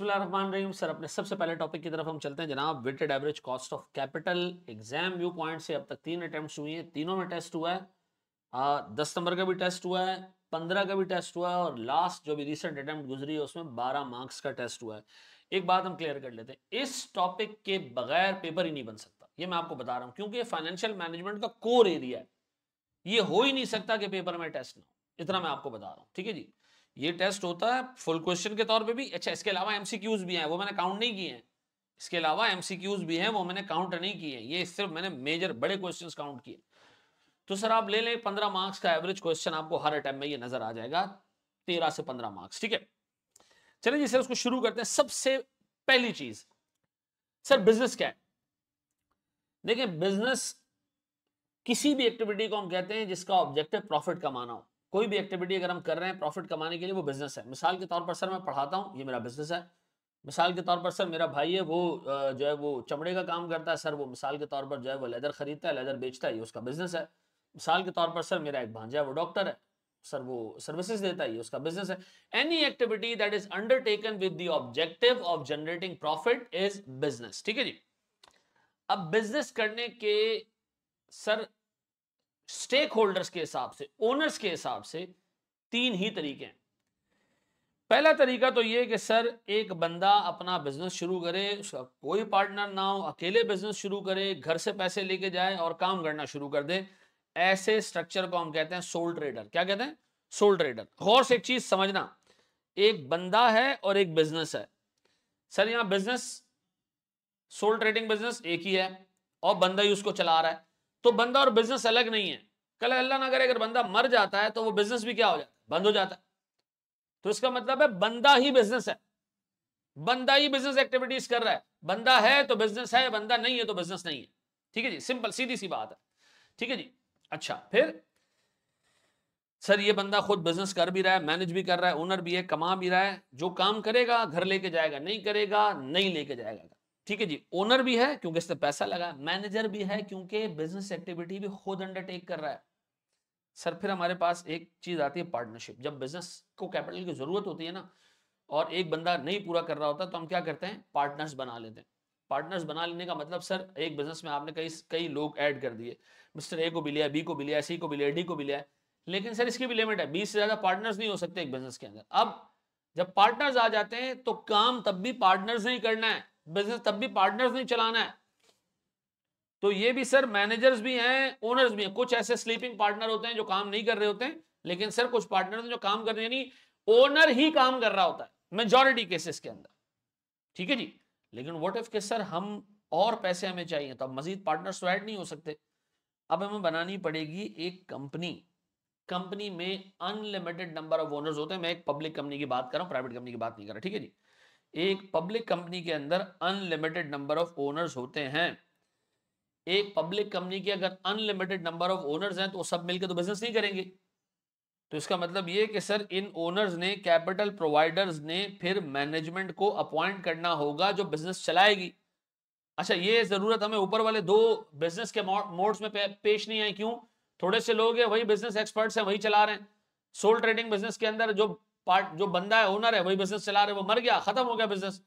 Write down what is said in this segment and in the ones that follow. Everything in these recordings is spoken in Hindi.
रहीम सर अपने सबसे पहले टॉपिक की तरफ हम चलते हैं जनाब weighted average cost of capital exam view point से अब तक तीन अटैम्प्ट हुई हैं तीनों में टेस्ट हुआ है आ, दस नंबर का भी टेस्ट हुआ है पंद्रह का भी टेस्ट हुआ है और लास्ट जो भी रिसेंट अटेम्प्ट गुजरी है उसमें बारह मार्क्स का टेस्ट हुआ है एक बात हम क्लियर कर लेते हैं इस टॉपिक के बगैर पेपर ही नहीं बन सकता ये मैं आपको बता रहा हूँ क्योंकि फाइनेंशियल मैनेजमेंट का कोर एरिया है ये हो ही नहीं सकता कि पेपर में टेस्ट ना हो इतना मैं आपको बता रहा हूँ ठीक है जी ये टेस्ट होता है फुल क्वेश्चन के तौर पे भी अच्छा इसके अलावा एमसीक्यूज भी हैं वो मैंने काउंट नहीं किए हैं इसके अलावा एमसीक्यूज भी हैं वो मैंने काउंट नहीं किए हैं ये सिर्फ मैंने मेजर बड़े क्वेश्चन काउंट किए तो सर आप ले लें पंद्रह मार्क्स का एवरेज क्वेश्चन आपको हर अटैम्प में ये नजर आ जाएगा तेरह से पंद्रह मार्क्स ठीक है चलिए जी सर उसको शुरू करते हैं सबसे पहली चीज सर बिजनेस क्या है देखिए बिजनेस किसी भी एक्टिविटी को हम कहते हैं जिसका ऑब्जेक्टिव प्रॉफिट कमाना हो कोई भी एक्टिविटी अगर हम कर रहे हैं प्रॉफिट कमाने के लिए वो बिजनेस है मिसाल के तौर पर सर मैं पढ़ाता हूँ ये मेरा बिजनेस है मिसाल के तौर पर सर मेरा भाई है वो जो है वो चमड़े का काम करता है सर वो मिसाल के तौर पर जो है वो लेदर खरीदता है लेदर बेचता है ये उसका बिजनेस है मिसाल के तौर पर सर मेरा एक भांजा है वो डॉक्टर है सर वो सर्विसेज देता है ये उसका बिजनेस है any activity that is undertaken with the objective of generating profit is business ठीक है जी अब बिजनेस करने के सर स्टेक होल्डर्स के हिसाब से ओनर्स के हिसाब से तीन ही तरीके हैं पहला तरीका तो ये कि सर एक बंदा अपना बिजनेस शुरू करे उसका कोई पार्टनर ना हो अकेले बिजनेस शुरू करे घर से पैसे लेके जाए और काम करना शुरू कर दे ऐसे स्ट्रक्चर को हम कहते हैं सोल ट्रेडर क्या कहते हैं सोल ट्रेडर गौर से एक चीज समझना एक बंदा है और एक बिजनेस है सर यहां बिजनेस सोल ट्रेडिंग बिजनेस एक ही है और बंदा ही उसको चला रहा है तो बंदा और बिजनेस अलग नहीं है कल अल्लाह ना करे अगर बंदा मर जाता है तो वो बिजनेस भी क्या हो जाता है बंद हो जाता है तो इसका मतलब है बंदा ही बिजनेस है बंदा ही बिजनेस एक्टिविटीज कर रहा है बंदा है तो बिजनेस है बंदा नहीं है तो बिजनेस नहीं है ठीक है जी सिंपल सीधी सी बात है ठीक है जी अच्छा फिर सर ये बंदा खुद बिजनेस कर भी रहा है मैनेज भी कर रहा है ओनर भी है कमा भी रहा है जो काम करेगा घर लेके जाएगा नहीं करेगा नहीं लेके जाएगा ठीक है जी ओनर भी है क्योंकि इसने पैसा लगा मैनेजर भी है क्योंकि बिजनेस एक्टिविटी भी खुद अंडरटेक कर रहा है सर फिर हमारे पास एक चीज आती है पार्टनरशिप जब बिजनेस को कैपिटल की जरूरत होती है ना और एक बंदा नहीं पूरा कर रहा होता तो हम क्या करते हैं पार्टनर्स बना लेते हैं पार्टनर्स बना लेने का मतलब सर एक बिजनेस में आपने कई कई लोग ऐड कर दिए मिस्टर ए को भी लिया बी को भी लिया सी को भी लिया डी को भी लिया लेकिन सर इसकी भी लिमिट है बीस से ज्यादा पार्टनर्स नहीं हो सकते एक बिजनेस के अंदर अब जब पार्टनर्स आ जाते हैं तो काम तब भी पार्टनर्स नहीं करना है बिजनेस तब भी पार्टनर्स नहीं चलाना है तो ये भी सर मैनेजर्स भी हैं ओनर्स भी हैं कुछ ऐसे स्लीपिंग पार्टनर होते हैं जो काम नहीं कर रहे होते हैं लेकिन सर कुछ पार्टनर जो काम कर रहे यानी ओनर ही काम कर रहा होता है मेजोरिटी केसेस के अंदर ठीक है जी लेकिन वॉट इफ के सर हम और पैसे हमें चाहिए तो अब मजीद पार्टनर तो ऐड नहीं हो सकते अब हमें बनानी पड़ेगी एक कंपनी कंपनी में अनलिमिटेड नंबर ऑफ ओनर्स होते हैं मैं एक पब्लिक कंपनी की बात कर रहा हूं प्राइवेट कंपनी की बात नहीं कर रहा ठीक है जी एक पब्लिक कंपनी के अंदर अनलिमिटेड नंबर ऑफ ओनर्स होते हैं एक पब्लिक कंपनी के अगर अनलिमिटेड नंबर ऑफ ओनर्स हैं तो सब मिलकर तो बिजनेस नहीं करेंगे तो इसका मतलब ये कि सर इन ओनर्स ने कैपिटल प्रोवाइडर्स ने फिर मैनेजमेंट को अपॉइंट करना होगा जो बिजनेस चलाएगी अच्छा ये जरूरत हमें ऊपर वाले दो बिजनेस के मोड्स में पेश नहीं आए क्यों थोड़े से लोग हैं वही बिजनेस एक्सपर्ट्स हैं वही चला रहे हैं सोल ट्रेडिंग बिजनेस के अंदर जो पार्ट जो बंदा है ओनर है वही बिजनेस चला रहे वो मर गया खत्म हो गया बिजनेस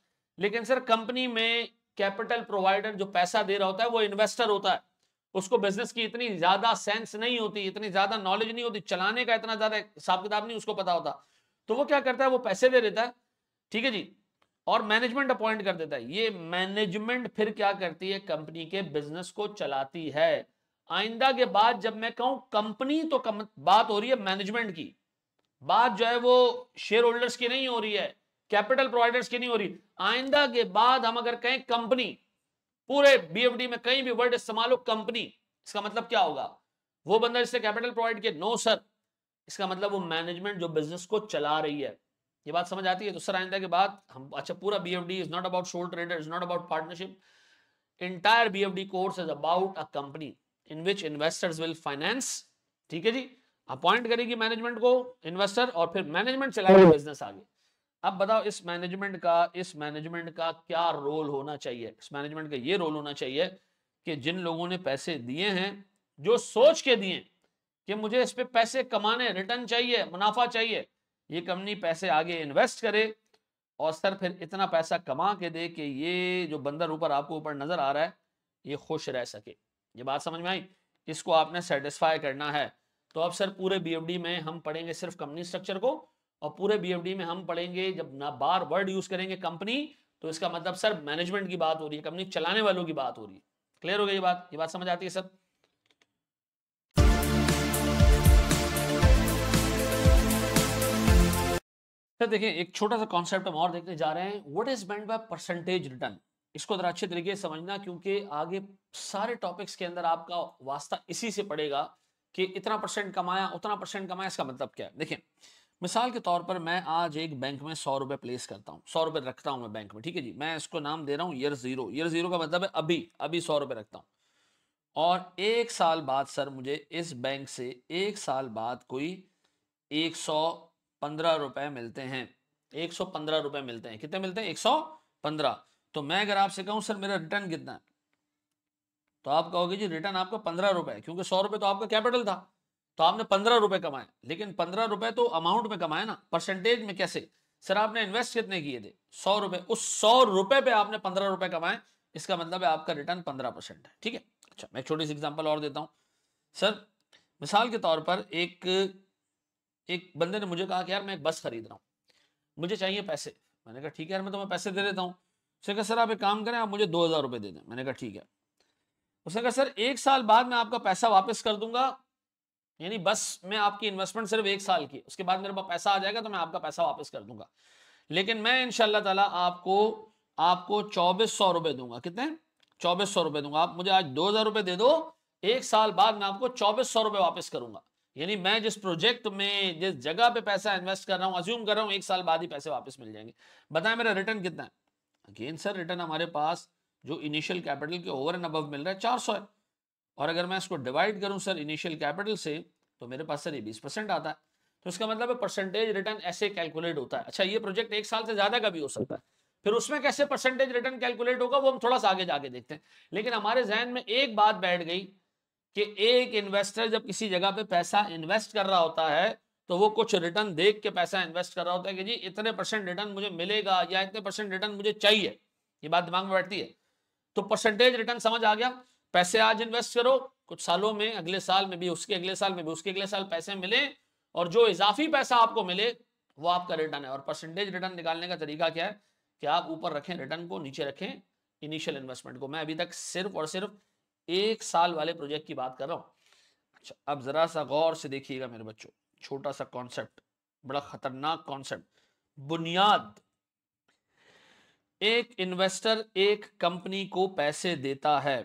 लेकिन सर कंपनी में कैपिटल प्रोवाइडर जो पैसा दे रहा होता है वो इन्वेस्टर होता है उसको बिजनेस की इतनी ज्यादा सेंस नहीं होती इतनी ज्यादा नॉलेज नहीं होती चलाने का इतना ज्यादा हिसाब किताब नहीं उसको पता होता तो वो क्या करता है वो पैसे दे देता है ठीक है जी और मैनेजमेंट अपॉइंट कर देता है ये मैनेजमेंट फिर क्या करती है कंपनी के बिजनेस को चलाती है आइंदा के बाद जब मैं कहूं कंपनी तो कम, बात हो रही है मैनेजमेंट की बात जो है वो शेयर होल्डर्स की नहीं हो रही है कैपिटल प्रोवाइडर्स की नहीं हो रही आइंदा के बाद हम अगर कहें कंपनी पूरे बीएफडी में कहीं भी वर्ड इस्तेमाल हो कंपनी इसका मतलब क्या होगा वो बंदा जिससे कैपिटल प्रोवाइड किया नो सर इसका मतलब वो मैनेजमेंट जो बिजनेस को चला रही है ये बात समझ आती है तो सर आइंदा के बाद हम अच्छा पूरा BFD is not about sole trader is not about partnership entire BFD course is about a company in which investors will finance ठीक है जी अपॉइंट करेगी मैनेजमेंट को इन्वेस्टर और फिर मैनेजमेंट चलाएगी बिजनेस आगे अब बताओ इस मैनेजमेंट का इस मैनेजमेंट का क्या रोल होना चाहिए इस मैनेजमेंट का ये रोल होना चाहिए कि जिन लोगों ने पैसे दिए हैं जो सोच के दिए कि मुझे इस पे पैसे कमाने रिटर्न चाहिए मुनाफा चाहिए ये कंपनी पैसे आगे इन्वेस्ट करे और सर फिर इतना पैसा कमा के दे कि ये जो बंदर ऊपर आपको ऊपर नजर आ रहा है ये खुश रह सके ये बात समझ में आई इसको आपने सेटिस्फाई करना है तो अब सर पूरे बीएफडी में हम पढ़ेंगे सिर्फ कंपनी स्ट्रक्चर को और पूरे बीएफडी में हम पढ़ेंगे जब ना बार वर्ड यूज करेंगे कंपनी तो इसका मतलब सर मैनेजमेंट की बात हो रही है कंपनी चलाने वालों की बात हो रही है क्लियर हो गई बात ये बात समझ आती है सर सर देखिए एक छोटा सा कॉन्सेप्ट हम और देखने जा रहे हैं what is meant by percentage return इसको जरा अच्छे तरीके से समझना क्योंकि आगे सारे टॉपिक्स के अंदर आपका वास्ता इसी से पड़ेगा कि इतना परसेंट कमाया उतना परसेंट कमाया इसका मतलब क्या है देखिए मिसाल के तौर पर मैं आज एक बैंक में सौ रुपये प्लेस करता हूँ सौ रुपये रखता हूँ मैं बैंक में ठीक है जी मैं इसको नाम दे रहा हूँ ईयर ज़ीरो ईयर ज़ीरो का मतलब है अभी अभी सौ रुपये रखता हूँ और एक साल बाद सर मुझे इस बैंक से एक साल बाद कोई एक सौ पंद्रह रुपये मिलते हैं एक सौ पंद्रह रुपये मिलते हैं कितने मिलते हैं एक सौ पंद्रह तो मैं अगर आपसे कहूँ सर मेरा रिटर्न कितना है तो आप कहोगे जी रिटर्न आपका पंद्रह रुपए क्योंकि सौ रुपए तो आपका कैपिटल था तो आपने पंद्रह रुपए कमाए लेकिन पंद्रह रुपए तो अमाउंट में कमाए ना परसेंटेज में कैसे सर आपने इन्वेस्ट कितने किए थे सौ रुपए उस सौ रुपए पे आपने पंद्रह रुपए कमाए इसका मतलब है आपका रिटर्न पंद्रह परसेंट है ठीक है अच्छा मैं छोटी सी एग्जाम्पल और देता हूँ सर मिसाल के तौर पर एक एक बंदे ने मुझे कहा कि यार मैं एक बस खरीद रहा हूँ मुझे चाहिए पैसे मैंने कहा ठीक है यार मैं तुम्हें पैसे दे देता हूँ सर आप एक काम करें आप मुझे दो हज़ार रुपये दे दें मैंने कहा ठीक है उसने कहा सर एक साल बाद मैं आपका पैसा वापस कर दूंगा यानी बस मैं आपकी इन्वेस्टमेंट सिर्फ एक साल की उसके बाद मेरे पास पैसा आ जाएगा तो मैं आपका पैसा वापस कर दूंगा लेकिन मैं इनशाला तला आपको आपको चौबीस सौ रुपए दूंगा कितने चौबीस सौ रुपए दूंगा आप मुझे आज दो हजार रुपए दे दो एक साल बाद मैं आपको चौबीस सौ रुपए वापस करूंगा यानी मैं जिस प्रोजेक्ट में जिस जगह पे पैसा इन्वेस्ट कर रहा हूँ अज्यूम कर रहा हूँ एक साल बाद ही पैसे वापस मिल जाएंगे बताएं मेरा रिटर्न कितना है अगेन सर रिटर्न हमारे पास जो इनिशियल कैपिटल के ओवर एंड अबव मिल रहा है चार सौ है और अगर मैं इसको डिवाइड करूं सर इनिशियल कैपिटल से तो मेरे पास सर ये बीस परसेंट आता है तो इसका मतलब है परसेंटेज रिटर्न ऐसे कैलकुलेट होता है अच्छा ये प्रोजेक्ट एक साल से ज्यादा का भी हो सकता है फिर उसमें कैसे परसेंटेज रिटर्न कैलकुलेट होगा वो हम थोड़ा सा आगे जाके देखते हैं लेकिन हमारे जहन में एक बात बैठ गई कि एक इन्वेस्टर जब किसी जगह पे पैसा इन्वेस्ट कर रहा होता है तो वो कुछ रिटर्न देख के पैसा इन्वेस्ट कर रहा होता है कि जी इतने परसेंट रिटर्न मुझे मिलेगा या इतने परसेंट रिटर्न मुझे चाहिए ये बात दिमाग में बैठती है तो परसेंटेज रिटर्न समझ आ गया पैसे आज इन्वेस्ट करो कुछ सालों में अगले साल में भी उसके अगले साल में भी उसके अगले साल पैसे मिले और जो इजाफी पैसा आपको मिले वो आपका रिटर्न है और परसेंटेज रिटर्न निकालने का तरीका क्या है कि आप ऊपर रखें रिटर्न को नीचे रखें इनिशियल इन्वेस्टमेंट को मैं अभी तक सिर्फ और सिर्फ एक साल वाले प्रोजेक्ट की बात कर रहा हूँ अच्छा अब ज़रा सा गौर से देखिएगा मेरे बच्चों छोटा सा कॉन्सेप्ट बड़ा खतरनाक कॉन्सेप्ट बुनियाद एक इन्वेस्टर एक कंपनी को पैसे देता है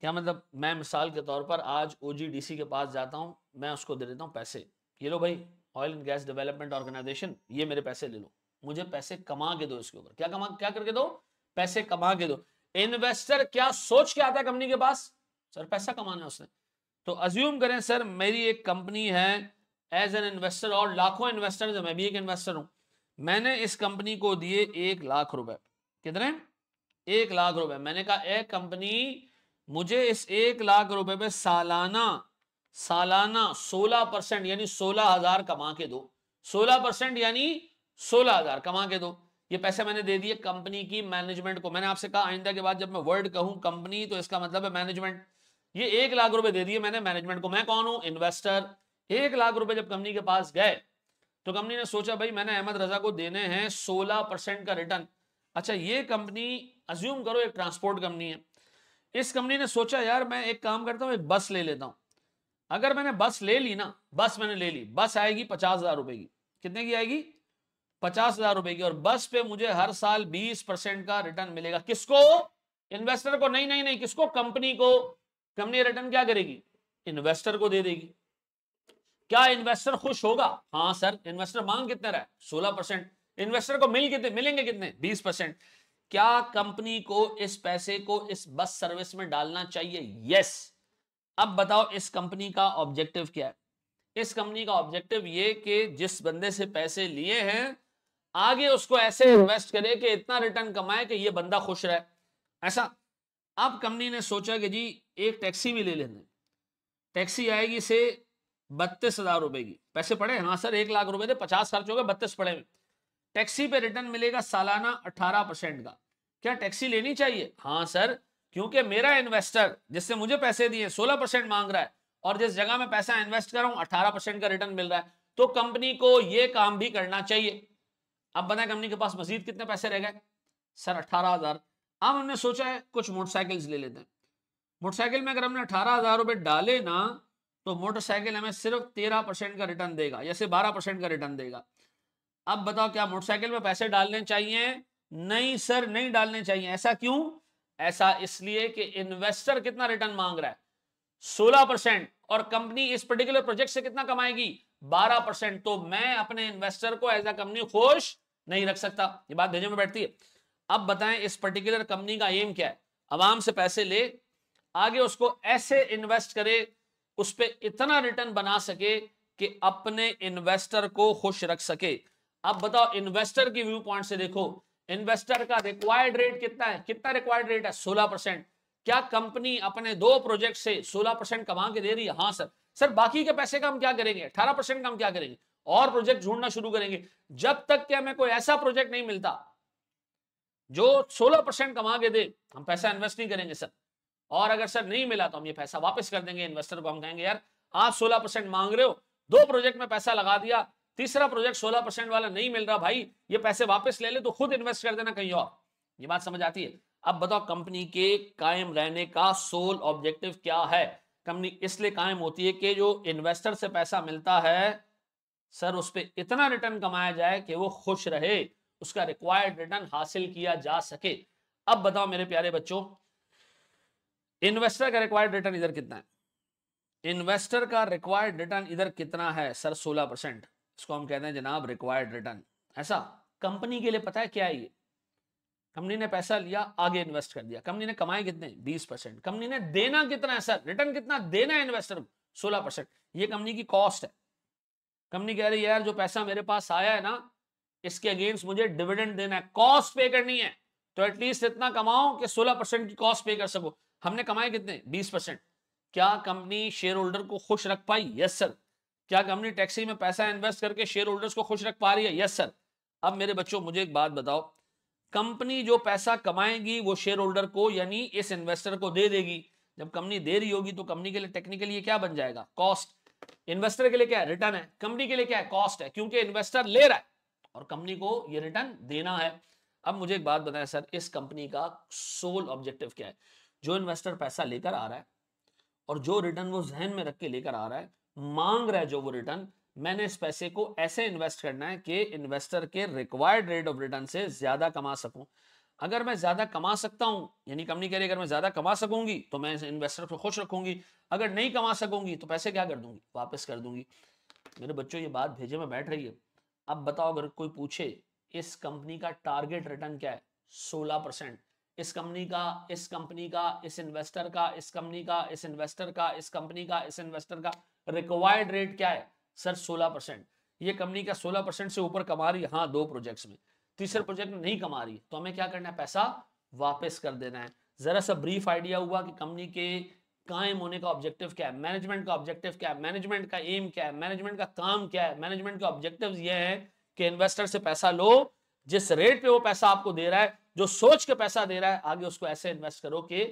क्या मतलब मैं मिसाल के तौर पर आज ओ के पास जाता हूं मैं उसको दे देता हूं पैसे ये लो भाई oil and gas development organisation ये मेरे पैसे ले लो मुझे पैसे कमा के दो इसके ऊपर क्या कमा क्या करके दो पैसे कमा के दो इन्वेस्टर क्या सोच के आता है कंपनी के पास सर पैसा कमाना है उसने तो अज्यूम करें सर मेरी एक कंपनी है एज एन इन्वेस्टर और लाखों इन्वेस्टर मैं भी एक इन्वेस्टर हूं मैंने इस कंपनी को दिए एक लाख रुपए कितने एक लाख रुपए मैंने कहा एक कंपनी मुझे इस एक लाख रुपए पे सालाना सालाना सोलह परसेंट यानी सोलह हजार कमा के दो सोलह परसेंट यानी सोलह हजार कमा के दो ये पैसे मैंने दे दिए कंपनी की मैनेजमेंट को मैंने आपसे कहा आइंदा के बाद जब मैं वर्ड कहूं कंपनी तो इसका मतलब है मैनेजमेंट ये एक लाख रुपए दे दिए मैंने मैनेजमेंट को मैं कौन हूं इन्वेस्टर एक लाख रुपए जब कंपनी के पास गए तो कंपनी ने सोचा भाई मैंने अहमद रजा को देने हैं सोलह परसेंट का रिटर्न अच्छा ये कंपनी अज्यूम करो एक ट्रांसपोर्ट कंपनी है इस कंपनी ने सोचा यार मैं एक काम करता हूँ एक बस ले लेता हूँ अगर मैंने बस ले ली ना बस मैंने ले ली बस आएगी पचास हजार रुपए की कितने की आएगी पचास हजार रुपए की और बस पे मुझे हर साल बीस परसेंट का रिटर्न मिलेगा किसको इन्वेस्टर को नहीं नहीं नहीं किसको कंपनी को कंपनी रिटर्न क्या करेगी इन्वेस्टर को दे देगी क्या इन्वेस्टर खुश होगा हाँ सर इन्वेस्टर मांग कितने रहा सोलह परसेंट इन्वेस्टर को मिल कितने मिलेंगे कितने बीस परसेंट क्या कंपनी को इस पैसे को इस बस सर्विस में डालना चाहिए यस अब बताओ इस कंपनी का ऑब्जेक्टिव क्या है इस कंपनी का ऑब्जेक्टिव ये कि जिस बंदे से पैसे लिए हैं आगे उसको ऐसे इन्वेस्ट करे कि इतना रिटर्न कमाए कि ये बंदा खुश रहे ऐसा अब कंपनी ने सोचा कि जी एक टैक्सी भी ले लेने टैक्सी आएगी से बत्तीस हजार रुपए की पैसे पड़े हाँ सर एक लाख रुपए थे पचास खर्च हो गए बत्तीस पड़े में टैक्सी पे रिटर्न मिलेगा सालाना अठारह परसेंट का क्या टैक्सी लेनी चाहिए हाँ सर क्योंकि मेरा इन्वेस्टर जिससे मुझे पैसे दिए सोलह परसेंट मांग रहा है और जिस जगह में पैसा इन्वेस्ट कर रहा हूं अठारह परसेंट का रिटर्न मिल रहा है तो कंपनी को यह काम भी करना चाहिए अब बताए कंपनी के पास मजीद कितने पैसे रह गए सर अठारह हजार अब हमने सोचा है कुछ मोटरसाइकिल्स ले लेते हैं मोटरसाइकिल में अगर हमने अठारह हजार रुपए डाले ना तो मोटरसाइकिल हमें सिर्फ तेरह परसेंट का रिटर्न देगा या सिर्फ बारह परसेंट का रिटर्न देगा अब बताओ क्या मोटरसाइकिल में पैसे डालने चाहिए नहीं सर नहीं डालने चाहिए ऐसा क्यों ऐसा इसलिए कि इन्वेस्टर कितना रिटर्न मांग रहा है सोलह परसेंट और कंपनी इस पर्टिकुलर प्रोजेक्ट से कितना कमाएगी बारह परसेंट तो मैं अपने इन्वेस्टर को एज अ कंपनी खुश नहीं रख सकता ये बात भेजे में बैठती है अब बताएं इस पर्टिकुलर कंपनी का एम क्या है आवाम से पैसे ले आगे उसको ऐसे इन्वेस्ट करे उस पर इतना रिटर्न बना सके कि अपने इन्वेस्टर को खुश रख सके अब बताओ इन्वेस्टर की व्यू पॉइंट से देखो इन्वेस्टर का रिक्वायर्ड रेट कितना है कितना रिक्वायर्ड रेट है सोलह परसेंट क्या कंपनी अपने दो प्रोजेक्ट से सोलह परसेंट कमा के दे रही है हाँ सर सर बाकी के पैसे का हम क्या करेंगे अठारह परसेंट का हम क्या करेंगे और प्रोजेक्ट ढूंढना शुरू करेंगे जब तक कि हमें कोई ऐसा प्रोजेक्ट नहीं मिलता जो सोलह परसेंट कमा के दे हम पैसा इन्वेस्ट नहीं करेंगे सर और अगर सर नहीं मिला तो हम ये पैसा वापस कर देंगे इन्वेस्टर को हम कहेंगे यार आप सोलह परसेंट मांग रहे हो दो प्रोजेक्ट में पैसा लगा दिया तीसरा प्रोजेक्ट सोलह परसेंट वाला नहीं मिल रहा भाई ये पैसे वापस ले ले तो खुद इन्वेस्ट कर देना कहीं और ये बात समझ आती है अब बताओ कंपनी के कायम रहने का सोल ऑब्जेक्टिव क्या है कंपनी इसलिए कायम होती है कि जो इन्वेस्टर से पैसा मिलता है सर उस पर इतना रिटर्न कमाया जाए कि वो खुश रहे उसका रिक्वायर्ड रिटर्न हासिल किया जा सके अब बताओ मेरे प्यारे बच्चों इन्वेस्टर का रिक्वायर्ड रिटर्न इधर कितना है इन्वेस्टर का रिक्वायर्ड रिटर्न इधर कितना है सर 16 परसेंट इसको हम कहते हैं जनाब रिक्वायर्ड रिटर्न ऐसा कंपनी के लिए पता है क्या है ये कंपनी ने पैसा लिया आगे इन्वेस्ट कर दिया कंपनी ने कमाए कितने 20 परसेंट कंपनी ने देना कितना है सर रिटर्न कितना देना है इन्वेस्टर को सोलह परसेंट ये कंपनी की कॉस्ट है कंपनी कह रही है यार जो पैसा मेरे पास आया है ना इसके अगेंस्ट मुझे डिविडेंड देना है कॉस्ट पे करनी है तो एटलीस्ट इतना कमाओ कि सोलह की कॉस्ट पे कर सको हमने कमाए कितने बीस परसेंट क्या कंपनी शेयर होल्डर को खुश रख पाई यस सर क्या कंपनी टैक्सी में पैसा इन्वेस्ट करके शेयर होल्डर्स को खुश रख पा रही है यस सर अब मेरे बच्चों मुझे एक बात बताओ कंपनी जो पैसा कमाएगी वो शेयर होल्डर को यानी इस इन्वेस्टर को दे देगी जब कंपनी दे रही होगी तो कंपनी के लिए टेक्निकली ये क्या बन जाएगा कॉस्ट इन्वेस्टर के लिए क्या है रिटर्न है कंपनी के लिए क्या है कॉस्ट है क्योंकि इन्वेस्टर ले रहा है और कंपनी को ये रिटर्न देना है अब मुझे एक बात बताएं सर इस कंपनी का सोल ऑब्जेक्टिव क्या है जो इन्वेस्टर पैसा लेकर आ रहा है और जो रिटर्न वो जहन में रख के लेकर आ रहा है मांग रहा है जो वो रिटर्न मैंने इस पैसे को ऐसे इन्वेस्ट करना है कि इन्वेस्टर के रिक्वायर्ड रेट ऑफ रिटर्न से ज्यादा कमा सकूं अगर मैं ज्यादा कमा सकता हूं यानी कंपनी कह रही अगर मैं ज्यादा कमा सकूंगी तो मैं इन्वेस्टर को खुश रखूंगी अगर नहीं कमा सकूंगी तो पैसे क्या कर दूंगी वापस कर दूंगी मेरे बच्चों ये बात भेजे में बैठ रही है अब बताओ अगर कोई पूछे इस कंपनी का टारगेट रिटर्न क्या है सोलह परसेंट इस कंपनी का इस कंपनी का इस इन्वेस्टर का इस कंपनी का इस इन्वेस्टर का इस कंपनी का इस इन्वेस्टर का रिक्वायर्ड रेट क्या है सर सोलह परसेंट ये कंपनी का सोलह परसेंट से ऊपर कमा रही है हाँ दो प्रोजेक्ट्स में तीसरे प्रोजेक्ट में नहीं कमा रही तो हमें क्या करना है पैसा वापस कर देना है जरा सा ब्रीफ आइडिया हुआ कि कंपनी के कायम होने का ऑब्जेक्टिव क्या है मैनेजमेंट का ऑब्जेक्टिव क्या है मैनेजमेंट का एम क्या है मैनेजमेंट का काम क्या है मैनेजमेंट का ऑब्जेक्टिव यह है कि इन्वेस्टर से पैसा लो जिस रेट पे वो पैसा आपको दे रहा है जो सोच के पैसा दे रहा है आगे उसको ऐसे इन्वेस्ट करो कि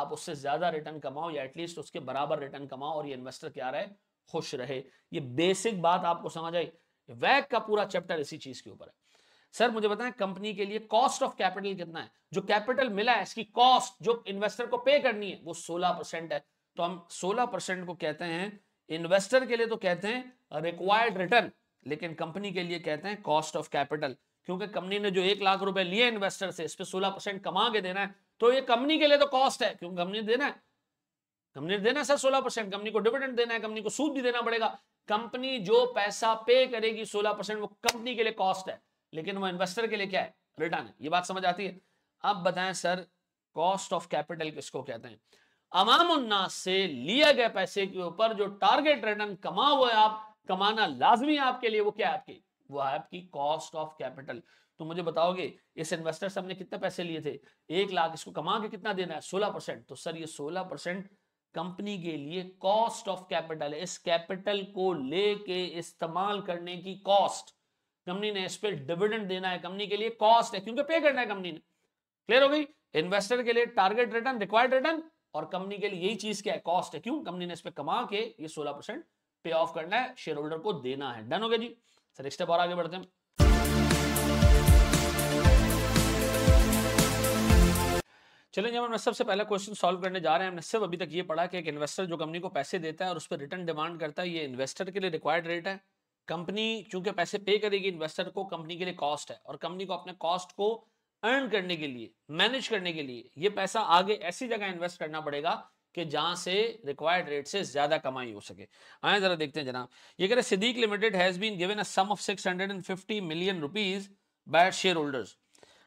आप उससे ज्यादा रिटर्न कमाओ या एटलीस्ट उसके बराबर रिटर्न कमाओ और ये इन्वेस्टर क्या रहे खुश रहे ये बेसिक बात आपको समझ आई वैक का पूरा चैप्टर इसी चीज के ऊपर है सर मुझे बताएं कंपनी के लिए कॉस्ट ऑफ कैपिटल कितना है जो कैपिटल मिला है इसकी कॉस्ट जो इन्वेस्टर को पे करनी है वो सोलह परसेंट है तो हम सोलह परसेंट को कहते हैं इन्वेस्टर के लिए तो कहते हैं रिक्वायर्ड रिटर्न लेकिन कंपनी के लिए कहते हैं कॉस्ट ऑफ कैपिटल क्योंकि कंपनी ने जो एक लाख रुपए लिए इन्वेस्टर से इस पर सोलह परसेंट कमा के देना है तो ये कंपनी के लिए तो कॉस्ट है क्योंकि कंपनी देना है कंपनी ने देना सर सोलह परसेंट कंपनी को डिविडेंड देना है कंपनी को सूद भी देना पड़ेगा कंपनी जो पैसा पे करेगी सोलह परसेंट वो कंपनी के लिए कॉस्ट है लेकिन वो इन्वेस्टर के लिए क्या है रिटर्न है ये बात समझ आती है अब बताएं सर कॉस्ट ऑफ कैपिटल किसको कहते हैं अमाम उन्नास से लिए गए पैसे के ऊपर जो टारगेट रिटर्न कमा हुआ है आप कमाना लाजमी है आपके लिए वो क्या है आपकी वो है आपकी कॉस्ट ऑफ कैपिटल तो मुझे बताओगे इस इन्वेस्टर से हमने कितने पैसे लिए थे एक लाख इसको कमा के कितना देना है सोलह परसेंट तो सर ये सोलह परसेंट कंपनी के लिए कॉस्ट ऑफ कैपिटल है इस कैपिटल को लेके इस्तेमाल करने की कॉस्ट कंपनी ने इस पर डिविडेंड देना है कंपनी के लिए कॉस्ट है क्योंकि पे करना है कंपनी ने क्लियर हो गई इन्वेस्टर के लिए टारगेट रिटर्न रिक्वायर्ड रिटर्न और कंपनी के लिए यही चीज क्या है कॉस्ट है क्यों कंपनी ने इस पर कमा के ये सोलह परसेंट पे ऑफ करना है शेयर होल्डर को देना है डन हो गया जी सर नेक्स्ट स्टेप और आगे बढ़ते हैं चलिए जब हम सबसे पहला क्वेश्चन सॉल्व करने जा रहे हैं हमने सिर्फ अभी तक ये पढ़ा कि एक इन्वेस्टर जो कंपनी को पैसे देता है और उस पर रिटर्न डिमांड करता है ये इन्वेस्टर के लिए रिक्वायर्ड रेट है कंपनी चूंकि पैसे पे करेगी इन्वेस्टर को कंपनी के लिए कॉस्ट है और कंपनी को अपने कॉस्ट को अर्न करने के लिए मैनेज करने के लिए ये पैसा आगे ऐसी जगह इन्वेस्ट करना पड़ेगा कि जहाँ से रिक्वायर्ड रेट से ज़्यादा कमाई हो सके आए ज़रा देखते हैं जनाब ये कह रहे Siddique limited has been given a sum of 650 million rupees by share holders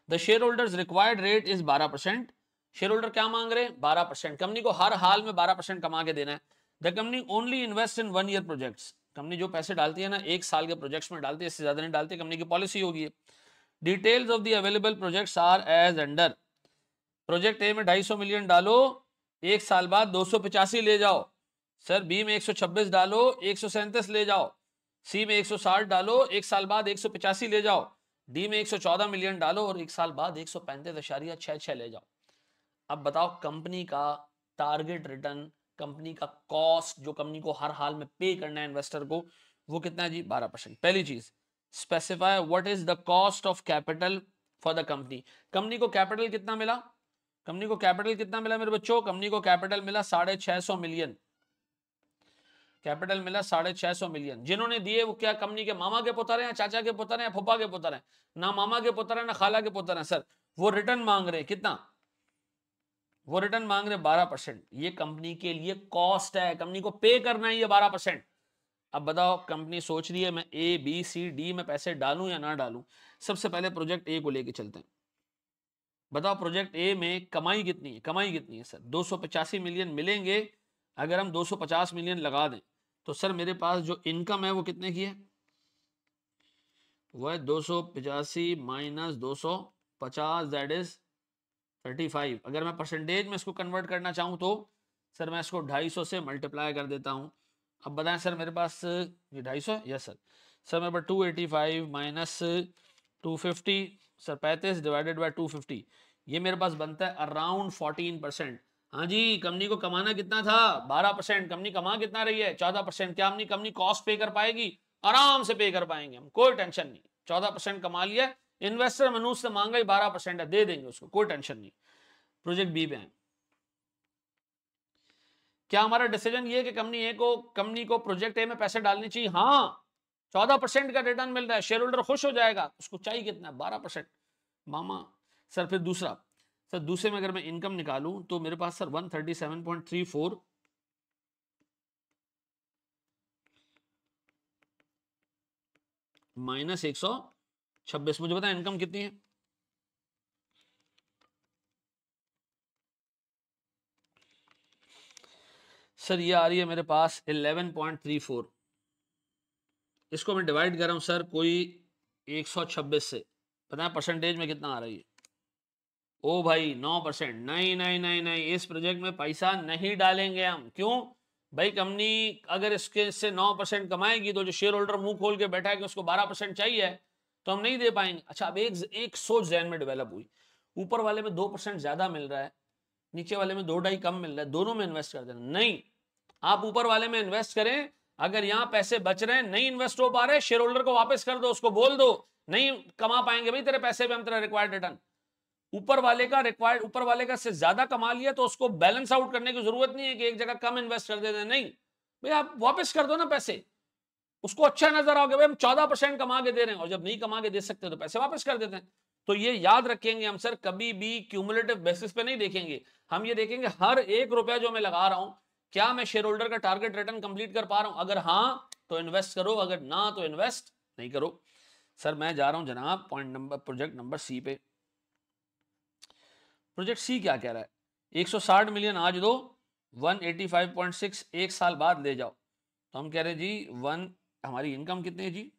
the share holders required rate is 12 percent share holder क्या मांग रहे हैं 12 परसेंट कंपनी को हर हाल में 12 परसेंट कमा के देना है the company only invest in one year projects company जो पैसे डालती है ना एक साल के प्रोजेक्ट्स में डालती है इससे ज़्यादा नहीं डालती कंपनी की पॉलिसी होगी details of the available projects are as under project A में 250 मिलियन डालो एक साल बाद दो ले जाओ सर बी में 126 डालो एक ले जाओ सी में 160 डालो एक साल बाद एक ले जाओ डी में 114 मिलियन डालो और एक साल बाद एक सौ ले जाओ अब बताओ कंपनी का टारगेट रिटर्न कंपनी का कॉस्ट जो कंपनी को हर हाल में पे करना है इन्वेस्टर को वो कितना है जी बारह परसेंट पहली चीज specify what is the cost of capital for the company company को कैपिटल कितना मिला कंपनी को कैपिटल कितना मिला मेरे बच्चों कंपनी को कैपिटल मिला साढ़े छह सौ मिलियन कैपिटल मिला साढ़े छह सौ मिलियन जिन्होंने दिए वो क्या कंपनी के मामा के पुत्र हैं चाचा के पुत्र हैं फुप्पा के पुत्र हैं ना मामा के पुत्र हैं ना खाला के पुत्र हैं सर वो रिटर्न मांग रहे कितना वो रिटर्न मांग रहे बारह परसेंट ये कंपनी के लिए कॉस्ट है कंपनी को पे करना है ये बारह परसेंट अब बताओ कंपनी सोच रही है मैं ए बी सी डी में पैसे डालूं या ना डालूं सबसे पहले प्रोजेक्ट ए को लेके चलते हैं बताओ प्रोजेक्ट ए में कमाई कितनी है कमाई कितनी है सर दो मिलियन मिलेंगे अगर हम 250 मिलियन लगा दें तो सर मेरे पास जो इनकम है वो कितने की है वह दो सौ पचासी माइनस दो सौ पचास दैट इज थर्टी फाइव अगर मैं परसेंटेज में इसको कन्वर्ट करना चाहूँ तो सर मैं इसको ढाई सौ से मल्टीप्लाई कर देता हूँ अब बताएं सर मेरे पास ये ढाई सौ यस सर सर मेरे पास two eighty five minus two fifty sir पैंतीस डिवाइडेड बाई टू फिफ्टी ये मेरे पास बनता है अराउंड फोर्टीन परसेंट हाँ जी कंपनी को कमाना कितना था बारह परसेंट कंपनी कमा कितना रही है चौदह परसेंट क्या हमने कंपनी कॉस्ट पे कर पाएगी आराम से पे कर पाएंगे हम कोई टेंशन नहीं चौदह परसेंट कमा लिया इन्वेस्टर मनुष्य से मांगा ही बारह परसेंट है दे देंगे उसको कोई टेंशन नहीं प्रोजेक्ट बी पे है क्या हमारा डिसीजन ये कंपनी ए को कंपनी को प्रोजेक्ट ए में पैसे डालने चाहिए हाँ चौदह परसेंट का रिटर्न मिल रहा है शेयर होल्डर खुश हो जाएगा उसको चाहिए कितना बारह परसेंट मामा सर फिर दूसरा सर दूसरे में अगर मैं इनकम निकालूं तो मेरे पास सर 137.34 माइनस एक सौ छब्बीस मुझे बताएं इनकम कितनी है सर ये आ रही है मेरे पास 11.34 इसको मैं डिवाइड कर रहा हूं सर कोई 126 से पता है परसेंटेज में कितना आ रही है ओ भाई नौ परसेंट नहीं नहीं नहीं नहीं इस प्रोजेक्ट में पैसा नहीं डालेंगे हम क्यों भाई कंपनी अगर इसके इससे नौ परसेंट कमाएगी तो जो शेयर होल्डर मुंह खोल के बैठा है कि उसको बारह परसेंट चाहिए तो हम नहीं दे पाएंगे अच्छा अब एक एक सोच जहन में डेवलप हुई ऊपर वाले में दो परसेंट ज्यादा मिल रहा है नीचे वाले में दो ढाई कम मिल रहा है दोनों में इन्वेस्ट कर देना नहीं आप ऊपर वाले में इन्वेस्ट करें अगर यहाँ पैसे बच रहे हैं नहीं इन्वेस्ट हो पा रहे शेयर होल्डर को वापस कर दो उसको बोल दो नहीं कमा पाएंगे भाई तेरे पैसे भी हम तेरा रिक्वायर्ड रिटर्न ऊपर वाले का रिक्वायर्ड ऊपर वाले का से ज्यादा कमा लिया तो उसको बैलेंस आउट करने की जरूरत नहीं है कि एक जगह कम इन्वेस्ट कर देते नहीं भाई आप वापस कर दो ना पैसे उसको अच्छा नजर आओगे भाई हम चौदह परसेंट कमा के दे रहे हैं और जब नहीं कमा के दे सकते तो पैसे वापस कर देते हैं तो ये याद रखेंगे हम सर कभी भी क्यूमुलेटिव बेसिस पे नहीं देखेंगे हम ये देखेंगे हर एक रुपया जो मैं लगा रहा हूं क्या मैं शेयर होल्डर का टारगेट रिटर्न कंप्लीट कर पा रहा हूं अगर हाँ तो इन्वेस्ट करो अगर ना तो इन्वेस्ट नहीं करो सर मैं जा रहा हूं जनाब point number project number C पे प्रोजेक्ट सी क्या कह रहा है 160 मिलियन आज दो 185.6 एक साल बाद ले जाओ तो हम कह रहे हैं जी वन हमारी इनकम कितनी है जी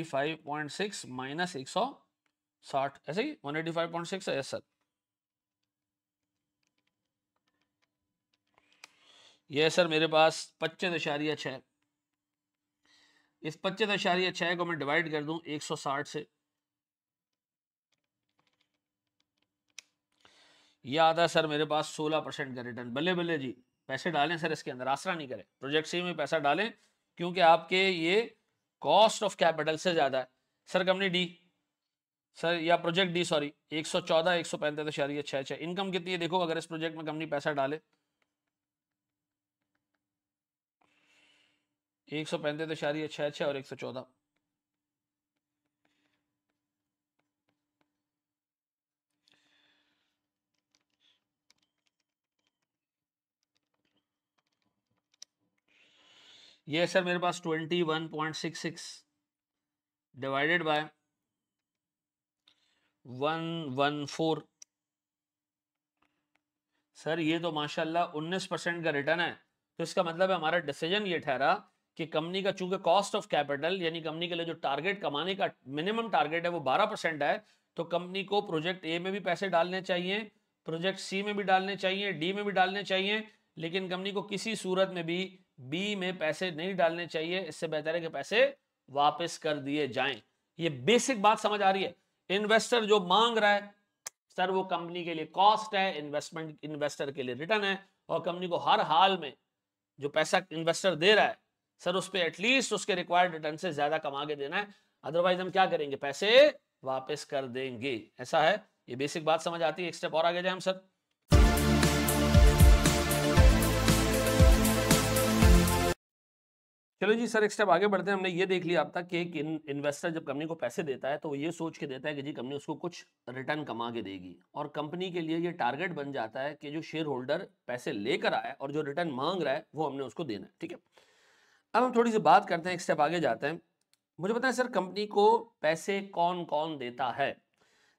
185.6 माइनस 160 ऐसे ही 185.6 है यस सर ये सर मेरे पास पच्चीस दशारिया छः इस पच्चीस दशारिया छः को मैं डिवाइड कर दूं 160 से ये आता है सर मेरे पास सोलह परसेंट का रिटर्न बल्ले बल्ले जी पैसे डालें सर इसके अंदर आसरा नहीं करें प्रोजेक्ट सी में पैसा डालें क्योंकि आपके ये कॉस्ट ऑफ कैपिटल से ज़्यादा है सर कंपनी डी सर या प्रोजेक्ट डी सॉरी एक सौ चौदह एक सौ पैंतीस इशारिया छः छः इनकम कितनी है देखो अगर इस प्रोजेक्ट में कंपनी पैसा डाले एक सौ पैंतीस इशारिया तो छः छः और एक सौ चौदह ये सर मेरे पास twenty one point six six divided by one one four sir ये तो माशाल्लाह उन्नीस परसेंट का रिटर्न है तो इसका मतलब है हमारा डिसीजन ये ठहरा कि कंपनी का चूंकि कॉस्ट ऑफ कैपिटल यानी कंपनी के लिए जो टारगेट कमाने का मिनिमम टारगेट है वो बारह परसेंट है तो कंपनी को प्रोजेक्ट ए में भी पैसे डालने चाहिए प्रोजेक्ट सी में भी डालने चाहिए डी में भी डालने चाहिए लेकिन कंपनी को किसी सूरत में भी बी में पैसे नहीं डालने चाहिए इससे बेहतर है कि पैसे वापस कर दिए जाएं ये बेसिक बात समझ आ रही है इन्वेस्टर जो मांग रहा है सर वो कंपनी के लिए कॉस्ट है इन्वेस्टमेंट इन्वेस्टर के लिए रिटर्न है और कंपनी को हर हाल में जो पैसा इन्वेस्टर दे रहा है सर उस पर एटलीस्ट उसके रिक्वायर्ड रिटर्न से ज्यादा कमा के देना है अदरवाइज हम क्या करेंगे पैसे वापस कर देंगे ऐसा है ये बेसिक बात समझ आती है एक स्टेप और आगे जाए हम सर चलो जी सर एक स्टेप आगे बढ़ते हैं हमने ये देख लिया अब तक कि एक इन्वेस्टर जब कंपनी को पैसे देता है तो वो ये सोच के देता है कि जी कंपनी उसको कुछ रिटर्न कमा के देगी और कंपनी के लिए ये टारगेट बन जाता है कि जो शेयर होल्डर पैसे लेकर आया और जो रिटर्न मांग रहा है वो हमने उसको देना है ठीक है अब हम थोड़ी सी बात करते हैं एक स्टेप आगे जाते हैं मुझे पता है सर कंपनी को पैसे कौन कौन देता है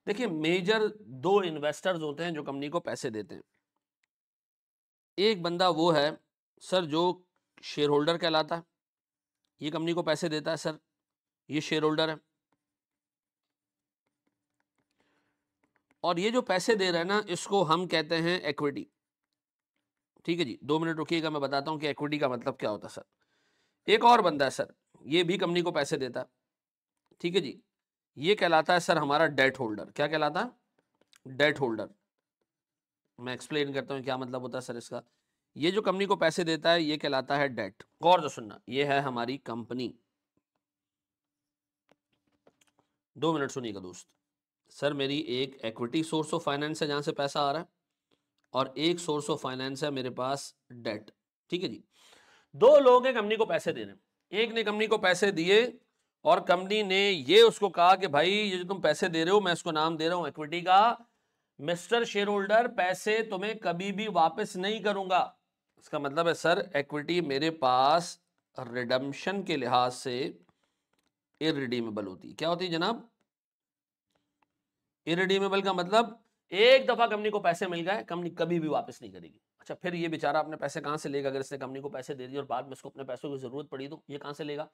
देखिए मेजर दो इन्वेस्टर्स होते हैं जो कंपनी को पैसे देते हैं एक बंदा वो है सर जो शेयर होल्डर कहलाता है ये कंपनी को पैसे देता है सर ये शेयर होल्डर है और ये जो पैसे दे रहा है ना इसको हम कहते हैं एक्विटी ठीक है जी दो मिनट रुकिएगा मैं बताता हूँ कि एक्विटी का मतलब क्या होता है सर एक और बंदा है सर ये भी कंपनी को पैसे देता है ठीक है जी ये कहलाता है सर हमारा डेट होल्डर क्या कहलाता है डेट होल्डर मैं एक्सप्लेन करता हूँ क्या मतलब होता है सर इसका ये जो कंपनी को पैसे देता है ये कहलाता है डेट गौर से सुनना ये है हमारी कंपनी दो मिनट सुनिएगा दोस्त सर मेरी एक एक्विटी सोर्स ऑफ फाइनेंस है जहां से पैसा आ रहा है और एक सोर्स ऑफ फाइनेंस है मेरे पास डेट ठीक है जी दो लोग हैं कंपनी को पैसे दे रहे हैं एक ने कंपनी को पैसे दिए और कंपनी ने ये उसको कहा कि भाई ये जो तुम पैसे दे रहे हो मैं उसको नाम दे रहा हूं इक्विटी का मिस्टर शेयर होल्डर पैसे तुम्हें कभी भी वापस नहीं करूंगा इसका मतलब है सर एक्विटी मेरे पास रिडम्शन के लिहाज से इरिडीमेबल होती है क्या होती है जनाब इरिडीमेबल का मतलब एक दफा कंपनी को पैसे मिल गए कंपनी कभी भी वापस नहीं करेगी अच्छा फिर ये बेचारा अपने पैसे कहां से लेगा अगर इसने कंपनी को पैसे दे दिए और बाद में इसको अपने पैसों की जरूरत पड़ी तो ये कहां से लेगा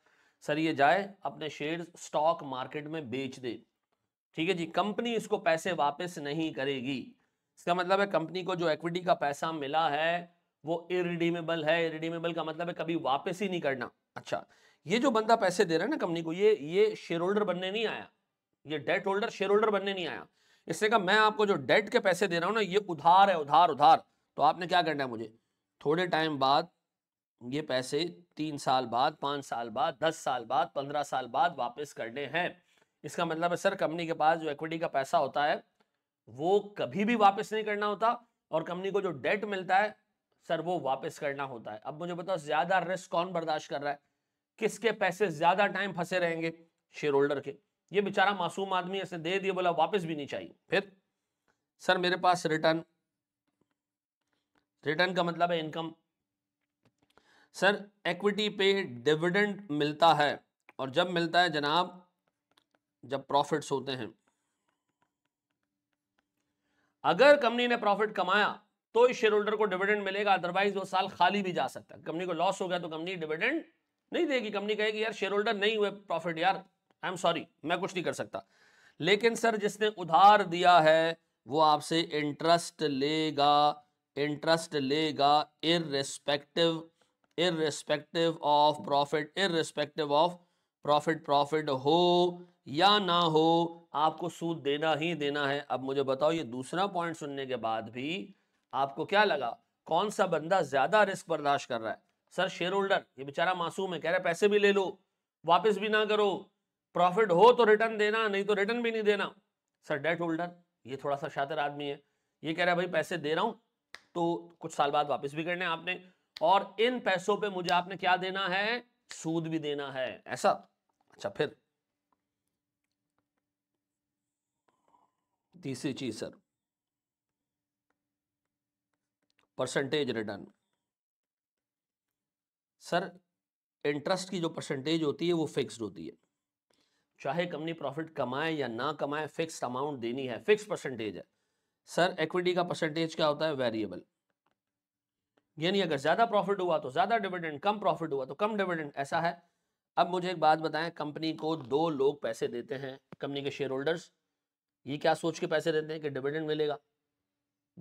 सर ये जाए अपने शेयर स्टॉक मार्केट में बेच दे ठीक है जी कंपनी इसको पैसे वापस नहीं करेगी इसका मतलब है कंपनी को जो एक्विटी का पैसा मिला है वो इरिडीमेबल है इरिडीमेबल का मतलब है कभी वापस ही नहीं करना अच्छा ये जो बंदा पैसे दे रहा है ना कंपनी को ये ये शेयर होल्डर बनने नहीं आया ये डेट होल्डर शेयर होल्डर बनने नहीं आया इससे कहा मैं आपको जो डेट के पैसे दे रहा हूँ ना ये उधार है उधार उधार तो आपने क्या करना है मुझे थोड़े टाइम बाद ये पैसे तीन साल बाद पाँच साल बाद दस साल बाद पंद्रह साल बाद वापस करने हैं इसका मतलब है सर कंपनी के पास जो इक्विटी का पैसा होता है वो कभी भी वापस नहीं करना होता और कंपनी को जो डेट मिलता है सर वो वापस करना होता है अब मुझे बताओ ज्यादा रिस्क कौन बर्दाश्त कर रहा है किसके पैसे ज्यादा टाइम फंसे रहेंगे शेयर होल्डर के ये बेचारा मासूम आदमी ऐसे दे दिए बोला वापस भी नहीं चाहिए फिर सर मेरे पास रिटर्न रिटर्न का मतलब है इनकम सर एक्विटी पे डिविडेंड मिलता है और जब मिलता है जनाब जब प्रॉफिट्स होते हैं अगर कंपनी ने प्रॉफिट कमाया तो इस शेयर होल्डर को डिविडेंड मिलेगा अदरवाइज वो साल खाली भी जा सकता है कंपनी को लॉस हो गया तो कंपनी डिविडेंड नहीं देगी कंपनी कहेगी यार शेयर होल्डर नहीं हुए प्रॉफिट यार आई एम सॉरी मैं कुछ नहीं कर सकता लेकिन सर जिसने उधार दिया है वो आपसे इंटरेस्ट लेगा इंटरेस्ट लेगा irrespective irrespective of profit irrespective of profit profit हो या ना हो आपको सूद देना ही देना है अब मुझे बताओ ये दूसरा पॉइंट सुनने के बाद भी आपको क्या लगा कौन सा बंदा ज्यादा रिस्क बर्दाश्त कर रहा है सर शेयर होल्डर ये बेचारा मासूम है कह रहा है पैसे भी ले लो वापस भी ना करो प्रॉफिट हो तो रिटर्न देना नहीं तो रिटर्न भी नहीं देना सर डेट होल्डर ये थोड़ा सा शातिर आदमी है ये कह रहा है भाई पैसे दे रहा हूँ तो कुछ साल बाद वापस भी करने आपने और इन पैसों पे मुझे आपने क्या देना है सूद भी देना है ऐसा अच्छा फिर तीसरी चीज sir percentage return sir interest की जो परसेंटेज होती है वो फिक्स्ड होती है चाहे कंपनी प्रॉफिट कमाए या ना कमाए फिक्स्ड अमाउंट देनी है फिक्स परसेंटेज है सर इक्विटी का परसेंटेज क्या होता है वेरिएबल यानी अगर ज़्यादा प्रॉफिट हुआ तो ज़्यादा डिविडेंड कम प्रॉफिट हुआ तो कम डिविडेंड ऐसा है अब मुझे एक बात बताएं कंपनी को दो लोग पैसे देते हैं कंपनी के शेयर होल्डर्स ये क्या सोच के पैसे देते हैं कि डिविडेंड मिलेगा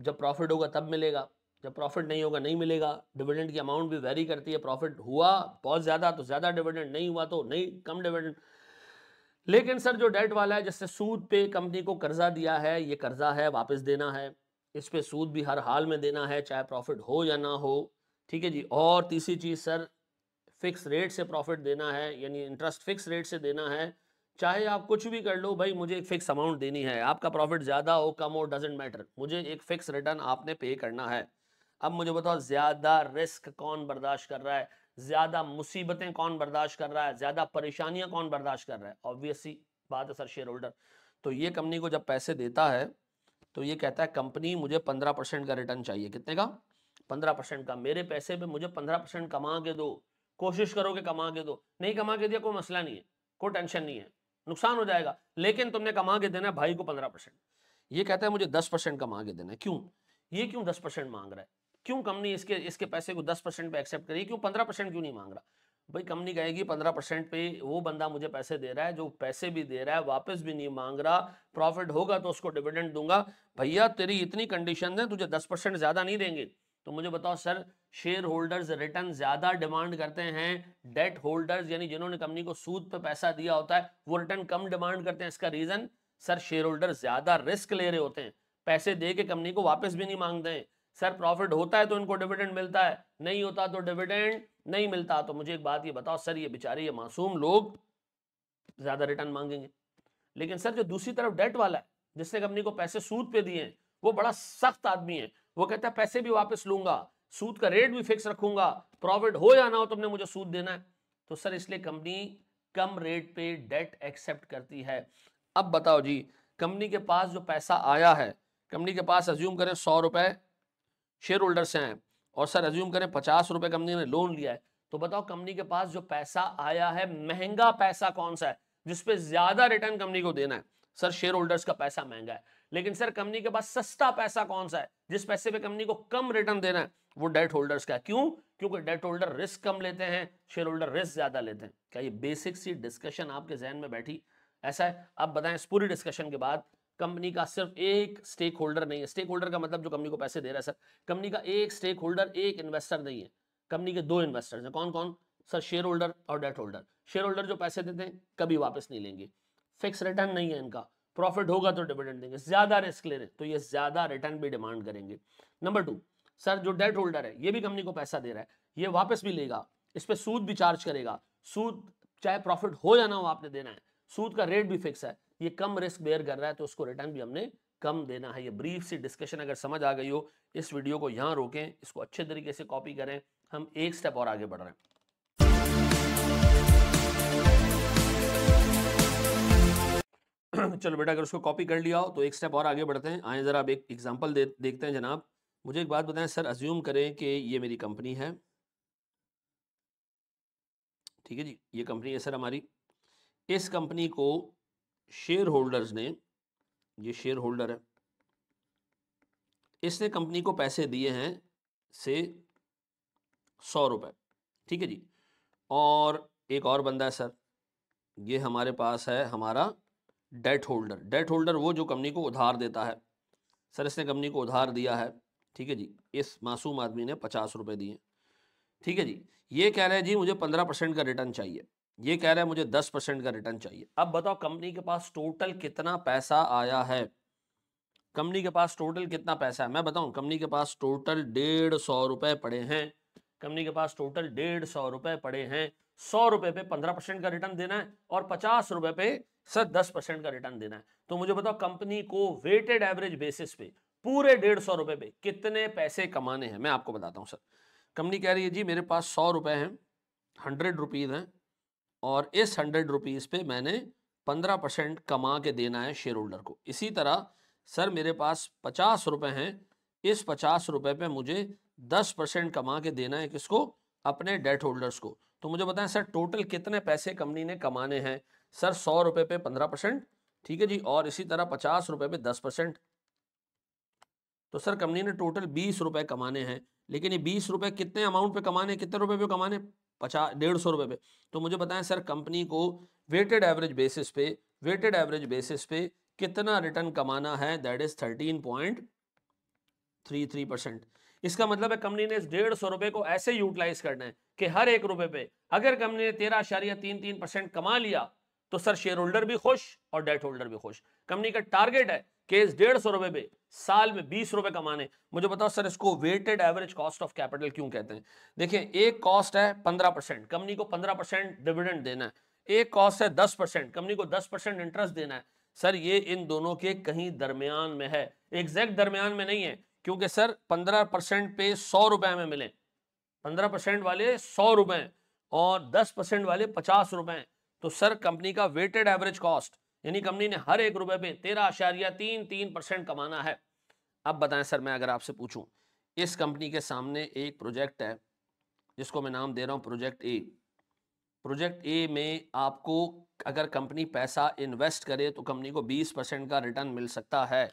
जब प्रॉफिट होगा तब मिलेगा जब प्रॉफिट नहीं होगा नहीं मिलेगा डिविडेंड की अमाउंट भी वेरी करती है प्रॉफिट हुआ बहुत ज़्यादा तो ज़्यादा डिविडेंड नहीं हुआ तो नहीं कम डिविडेंड लेकिन सर जो डेट वाला है जिससे सूद पे कंपनी को कर्जा दिया है ये कर्जा है वापस देना है इस पे सूद भी हर हाल में देना है चाहे प्रॉफिट हो या ना हो ठीक है जी और तीसरी चीज़ सर फिक्स रेट से प्रॉफिट देना है यानी इंटरेस्ट फिक्स रेट से देना है चाहे आप कुछ भी कर लो भाई मुझे एक फिक्स अमाउंट देनी है आपका प्रॉफिट ज़्यादा हो कम हो डजेंट मैटर मुझे एक फिक्स रिटर्न आपने पे करना है अब मुझे बताओ ज्यादा रिस्क कौन बर्दाश्त कर रहा है ज्यादा मुसीबतें कौन बर्दाश्त कर रहा है ज्यादा परेशानियां कौन बर्दाश्त कर रहा है ऑब्वियसली बात है सर शेयर होल्डर तो ये कंपनी को जब पैसे देता है तो ये कहता है कंपनी मुझे पंद्रह परसेंट का रिटर्न चाहिए कितने का पंद्रह परसेंट का मेरे पैसे पे मुझे पंद्रह परसेंट कमा के दो कोशिश करो कि कमा के दो नहीं कमा के दिया कोई मसला नहीं है कोई टेंशन नहीं है नुकसान हो जाएगा लेकिन तुमने कमा के देना भाई को पंद्रह परसेंट ये कहता है मुझे दस परसेंट कमा के देना क्यों ये क्यों दस परसेंट मांग रहा है क्यों कंपनी इसके इसके पैसे को दस परसेंट पे एक्सेप्ट करिए क्यों पंद्रह परसेंट क्यों नहीं मांग रहा भाई कंपनी कहेगी पंद्रह परसेंट पे वो बंदा मुझे पैसे दे रहा है जो पैसे भी दे रहा है वापस भी नहीं मांग रहा प्रॉफिट होगा तो उसको डिविडेंड दूंगा भैया तेरी इतनी कंडीशन है तुझे दस परसेंट ज़्यादा नहीं देंगे तो मुझे बताओ सर शेयर होल्डर्स रिटर्न ज़्यादा डिमांड करते हैं डेट होल्डर्स यानी जिन्होंने कंपनी को सूद पे पैसा दिया होता है वो रिटर्न कम डिमांड करते हैं इसका रीज़न सर शेयर होल्डर ज़्यादा रिस्क ले रहे होते हैं पैसे दे के कंपनी को वापस भी नहीं मांगते हैं सर प्रॉफिट होता है तो इनको डिविडेंड मिलता है नहीं होता तो डिविडेंड नहीं मिलता तो मुझे एक बात ये बताओ सर ये बेचारे ये मासूम लोग ज्यादा रिटर्न मांगेंगे लेकिन सर जो दूसरी तरफ डेट वाला है जिसने कंपनी को पैसे सूद पे दिए हैं वो बड़ा सख्त आदमी है वो कहता है पैसे भी वापस लूंगा सूद का रेट भी फिक्स रखूंगा प्रॉफिट हो जाना हो तुमने मुझे सूद देना है तो सर इसलिए कंपनी कम रेट पे डेट एक्सेप्ट करती है अब बताओ जी कंपनी के पास जो पैसा आया है कंपनी के पास अज्यूम करें सौ रुपए शेयर होल्डर्स हैं और सर रेज्यूम करें पचास रुपए कंपनी ने लोन लिया है तो बताओ कंपनी के पास जो पैसा आया है महंगा पैसा कौन सा है जिसपे ज्यादा रिटर्न कंपनी को देना है सर शेयर होल्डर्स का पैसा महंगा है लेकिन सर कंपनी के पास सस्ता पैसा कौन सा है जिस पैसे पे कंपनी को कम रिटर्न देना है वो डेट होल्डर्स का है क्यों क्योंकि डेट होल्डर रिस्क कम लेते हैं शेयर होल्डर रिस्क ज्यादा लेते हैं क्या ये बेसिक सी डिस्कशन आपके जहन में बैठी ऐसा है अब बताएं इस पूरी डिस्कशन के बाद कंपनी का सिर्फ एक स्टेक होल्डर नहीं है स्टेक होल्डर का मतलब जो कंपनी को पैसे दे रहा है सर कंपनी का एक स्टेक होल्डर एक इन्वेस्टर नहीं है कंपनी के दो इन्वेस्टर्स हैं कौन कौन सर शेयर होल्डर और डेट होल्डर शेयर होल्डर जो पैसे देते हैं कभी वापस नहीं लेंगे फिक्स रिटर्न नहीं है इनका प्रॉफिट होगा तो डिविडेंड देंगे ज्यादा रिस्क ले रहे तो ये ज्यादा रिटर्न भी डिमांड करेंगे नंबर टू सर जो डेट होल्डर है ये भी कंपनी को पैसा दे रहा है ये वापस भी लेगा इस पर सूद भी चार्ज करेगा सूद चाहे प्रॉफिट हो जाना हो आपने देना है सूद का रेट भी फिक्स है ये कम रिस्क बेयर कर रहा है तो उसको रिटर्न भी हमने कम देना है ये ब्रीफ सी डिस्कशन अगर समझ आ गई हो इस वीडियो को यहाँ रोकें इसको अच्छे तरीके से कॉपी करें हम एक स्टेप और आगे बढ़ रहे हैं चलो बेटा अगर उसको कॉपी कर लिया हो तो एक स्टेप और आगे बढ़ते हैं आए ज़रा आप एक एग्जांपल दे देखते हैं जनाब मुझे एक बात बताएं सर अज्यूम करें कि ये मेरी कंपनी है ठीक है जी ये कंपनी है सर हमारी इस कंपनी को शेयर होल्डर्स ने ये शेयर होल्डर है इसने कंपनी को पैसे दिए हैं से सौ रुपये ठीक है जी और एक और बंदा है सर ये हमारे पास है हमारा डेट होल्डर डेट होल्डर वो जो कंपनी को उधार देता है सर इसने कंपनी को उधार दिया है ठीक है जी इस मासूम आदमी ने पचास रुपये दिए ठीक है जी ये कह रहे हैं जी मुझे पंद्रह परसेंट का रिटर्न चाहिए ये कह रहा है मुझे दस परसेंट का रिटर्न चाहिए अब बताओ कंपनी के पास टोटल कितना पैसा आया है कंपनी के पास टोटल कितना पैसा है मैं बताऊं कंपनी के पास टोटल डेढ़ सौ रुपए पड़े हैं कंपनी के पास टोटल डेढ़ सौ रुपए पड़े हैं सौ रुपए पे पंद्रह परसेंट का रिटर्न देना है और पचास रुपए पे सर दस परसेंट का रिटर्न देना है तो मुझे बताओ कंपनी को वेटेड एवरेज बेसिस पे पूरे डेढ़ सौ रुपए पे कितने पैसे कमाने हैं मैं आपको बताता हूँ सर कंपनी कह रही है जी मेरे पास सौ रुपए हैं हंड्रेड रुपीज हैं और इस हंड्रेड रुपीज़ पे मैंने पंद्रह परसेंट कमा के देना है शेयर होल्डर को इसी तरह सर मेरे पास पचास रुपये हैं इस पचास रुपये पे मुझे दस परसेंट कमा के देना है किसको अपने डेट होल्डर्स को तो मुझे बताएं सर टोटल कितने पैसे कंपनी ने कमाने हैं सर सौ रुपये पे पंद्रह परसेंट ठीक है जी और इसी तरह पचास रुपए पे दस परसेंट तो सर कंपनी ने टोटल बीस रुपये कमाने हैं लेकिन ये बीस रुपये कितने अमाउंट पे कमाने कितने रुपए पे कमाने पचास डेढ़ सौ रुपये पे तो मुझे बताएं सर कंपनी को वेटेड एवरेज बेसिस पे वेटेड एवरेज बेसिस पे कितना रिटर्न कमाना है that is thirteen point three three percent इसका मतलब है कंपनी ने इस डेढ़ सौ रुपये को ऐसे यूटिलाइज करना है कि हर एक रुपये पे अगर कंपनी ने तेरह अशारिया तीन तीन परसेंट कमा लिया तो सर शेयर होल्डर भी खुश और डेट होल्डर भी खुश कंपनी का टारगेट है कि इस डेढ़ सौ रुपये पे साल में बीस रुपए कमाने मुझे बताओ सर इसको weighted average cost of capital क्यों कहते हैं देखिए एक कॉस्ट है पंद्रह परसेंट कंपनी को पंद्रह परसेंट डिविडेंड देना है एक कॉस्ट है दस परसेंट कंपनी को दस परसेंट इंटरेस्ट देना है सर ये इन दोनों के कहीं दरमियान में है एग्जैक्ट दरमियान में नहीं है क्योंकि सर पंद्रह पे सौ रुपए में मिले पंद्रह वाले सौ रुपए और दस वाले पचास रुपए तो सर कंपनी का वेटेड एवरेज कॉस्ट यानी कंपनी ने हर एक रुपए पे तेरह आशारिया तीन तीन परसेंट कमाना है अब बताएं सर मैं अगर आपसे पूछूं इस कंपनी के सामने एक प्रोजेक्ट है जिसको मैं नाम दे रहा हूं प्रोजेक्ट ए प्रोजेक्ट ए में आपको अगर कंपनी पैसा इन्वेस्ट करे तो कंपनी को बीस परसेंट का रिटर्न मिल सकता है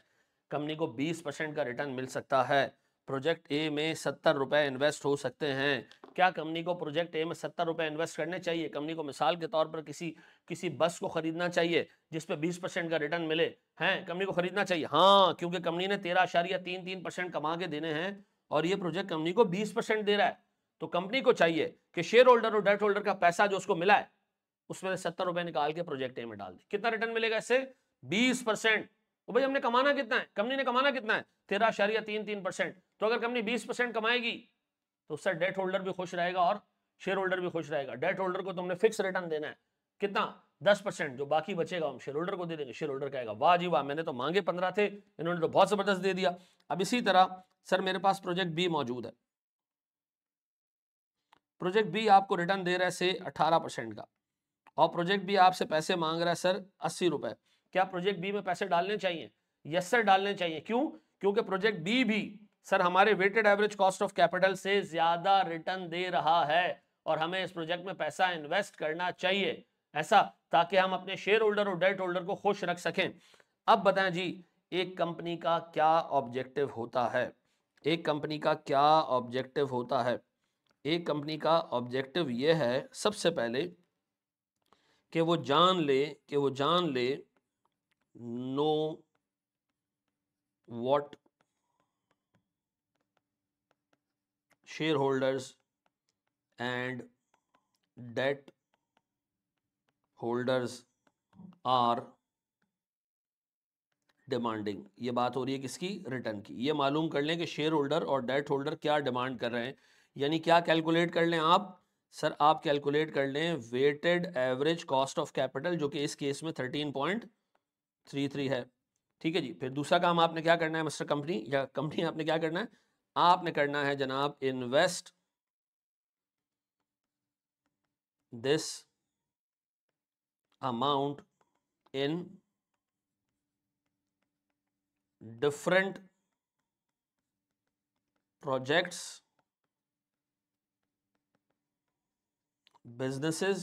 कंपनी को बीस परसेंट का रिटर्न मिल सकता है प्रोजेक्ट ए में सत्तर रुपए इन्वेस्ट हो सकते हैं क्या कंपनी को प्रोजेक्ट ए में सत्तर रुपए इन्वेस्ट करने चाहिए कंपनी को मिसाल के तौर पर किसी किसी बस को खरीदना चाहिए जिस पे बीस परसेंट का रिटर्न मिले हैं कंपनी को खरीदना चाहिए हाँ क्योंकि कंपनी ने तेरह आशारिया तीन तीन परसेंट कमा के देने हैं और ये प्रोजेक्ट कंपनी को बीस परसेंट दे रहा है तो कंपनी को चाहिए कि शेयर होल्डर और डेट होल्डर का पैसा जो उसको मिला है उसमें से सत्तर रुपए निकाल के प्रोजेक्ट ए में डाल दी कितना रिटर्न मिलेगा इससे बीस परसेंट तो भाई हमने कमाना कितना है कंपनी ने कमाना कितना है तेरह आशारिया तीन तीन परसेंट तो अगर कंपनी बीस परसेंट कमाएगी तो उससे डेट होल्डर भी खुश रहेगा और शेयर होल्डर भी खुश रहेगा डेट होल्डर को तुमने फिक्स रिटर्न देना है कितना दस परसेंट जो बाकी बचेगा हम शेयर होल्डर को दे देंगे शेयर होल्डर कहेगा वाह जी वाह मैंने तो मांगे पंद्रह थे इन्होंने तो बहुत जबरदस्त दे दिया अब इसी तरह सर मेरे पास प्रोजेक्ट बी मौजूद है प्रोजेक्ट बी आपको रिटर्न दे रहा है से अठारह परसेंट का और प्रोजेक्ट बी आपसे पैसे मांग रहा है सर अस्सी रुपए क्या प्रोजेक्ट बी में पैसे डालने चाहिए यस सर डालने चाहिए क्यों क्योंकि प्रोजेक्ट बी भी सर हमारे weighted average cost of capital से ज्यादा रिटर्न दे रहा है और हमें इस प्रोजेक्ट में पैसा इन्वेस्ट करना चाहिए ऐसा ताकि हम अपने शेयर होल्डर और डेट होल्डर को खुश रख सकें अब बताएं जी एक कंपनी का क्या ऑब्जेक्टिव होता है एक कंपनी का क्या ऑब्जेक्टिव होता है एक कंपनी का ऑब्जेक्टिव यह है सबसे पहले कि वो जान ले कि वो जान ले know what share holders and debt holders are demanding ये बात हो रही है किसकी रिटर्न की ये मालूम कर लें कि शेयर होल्डर और डेट होल्डर क्या डिमांड कर रहे हैं यानी क्या कैलकुलेट कर लें आप सर आप कैलकुलेट कर लें weighted average cost of capital जो कि इस केस में थर्टीन पॉइंट थ्री थ्री है ठीक है जी फिर दूसरा काम आपने क्या करना है मिस्टर कंपनी या कंपनी आपने क्या करना है आपने करना है जनाब invest this amount in different projects businesses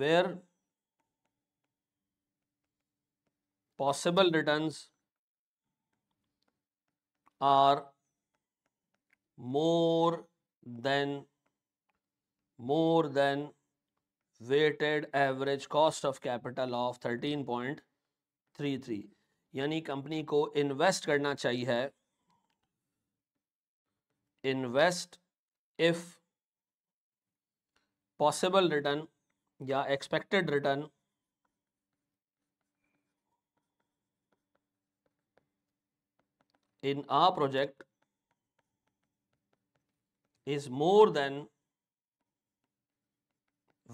where possible returns are more than more than weighted average cost of capital of 13.33 yani यानी कंपनी को इन्वेस्ट करना invest if possible return ya expected return 13.33 in our project is more than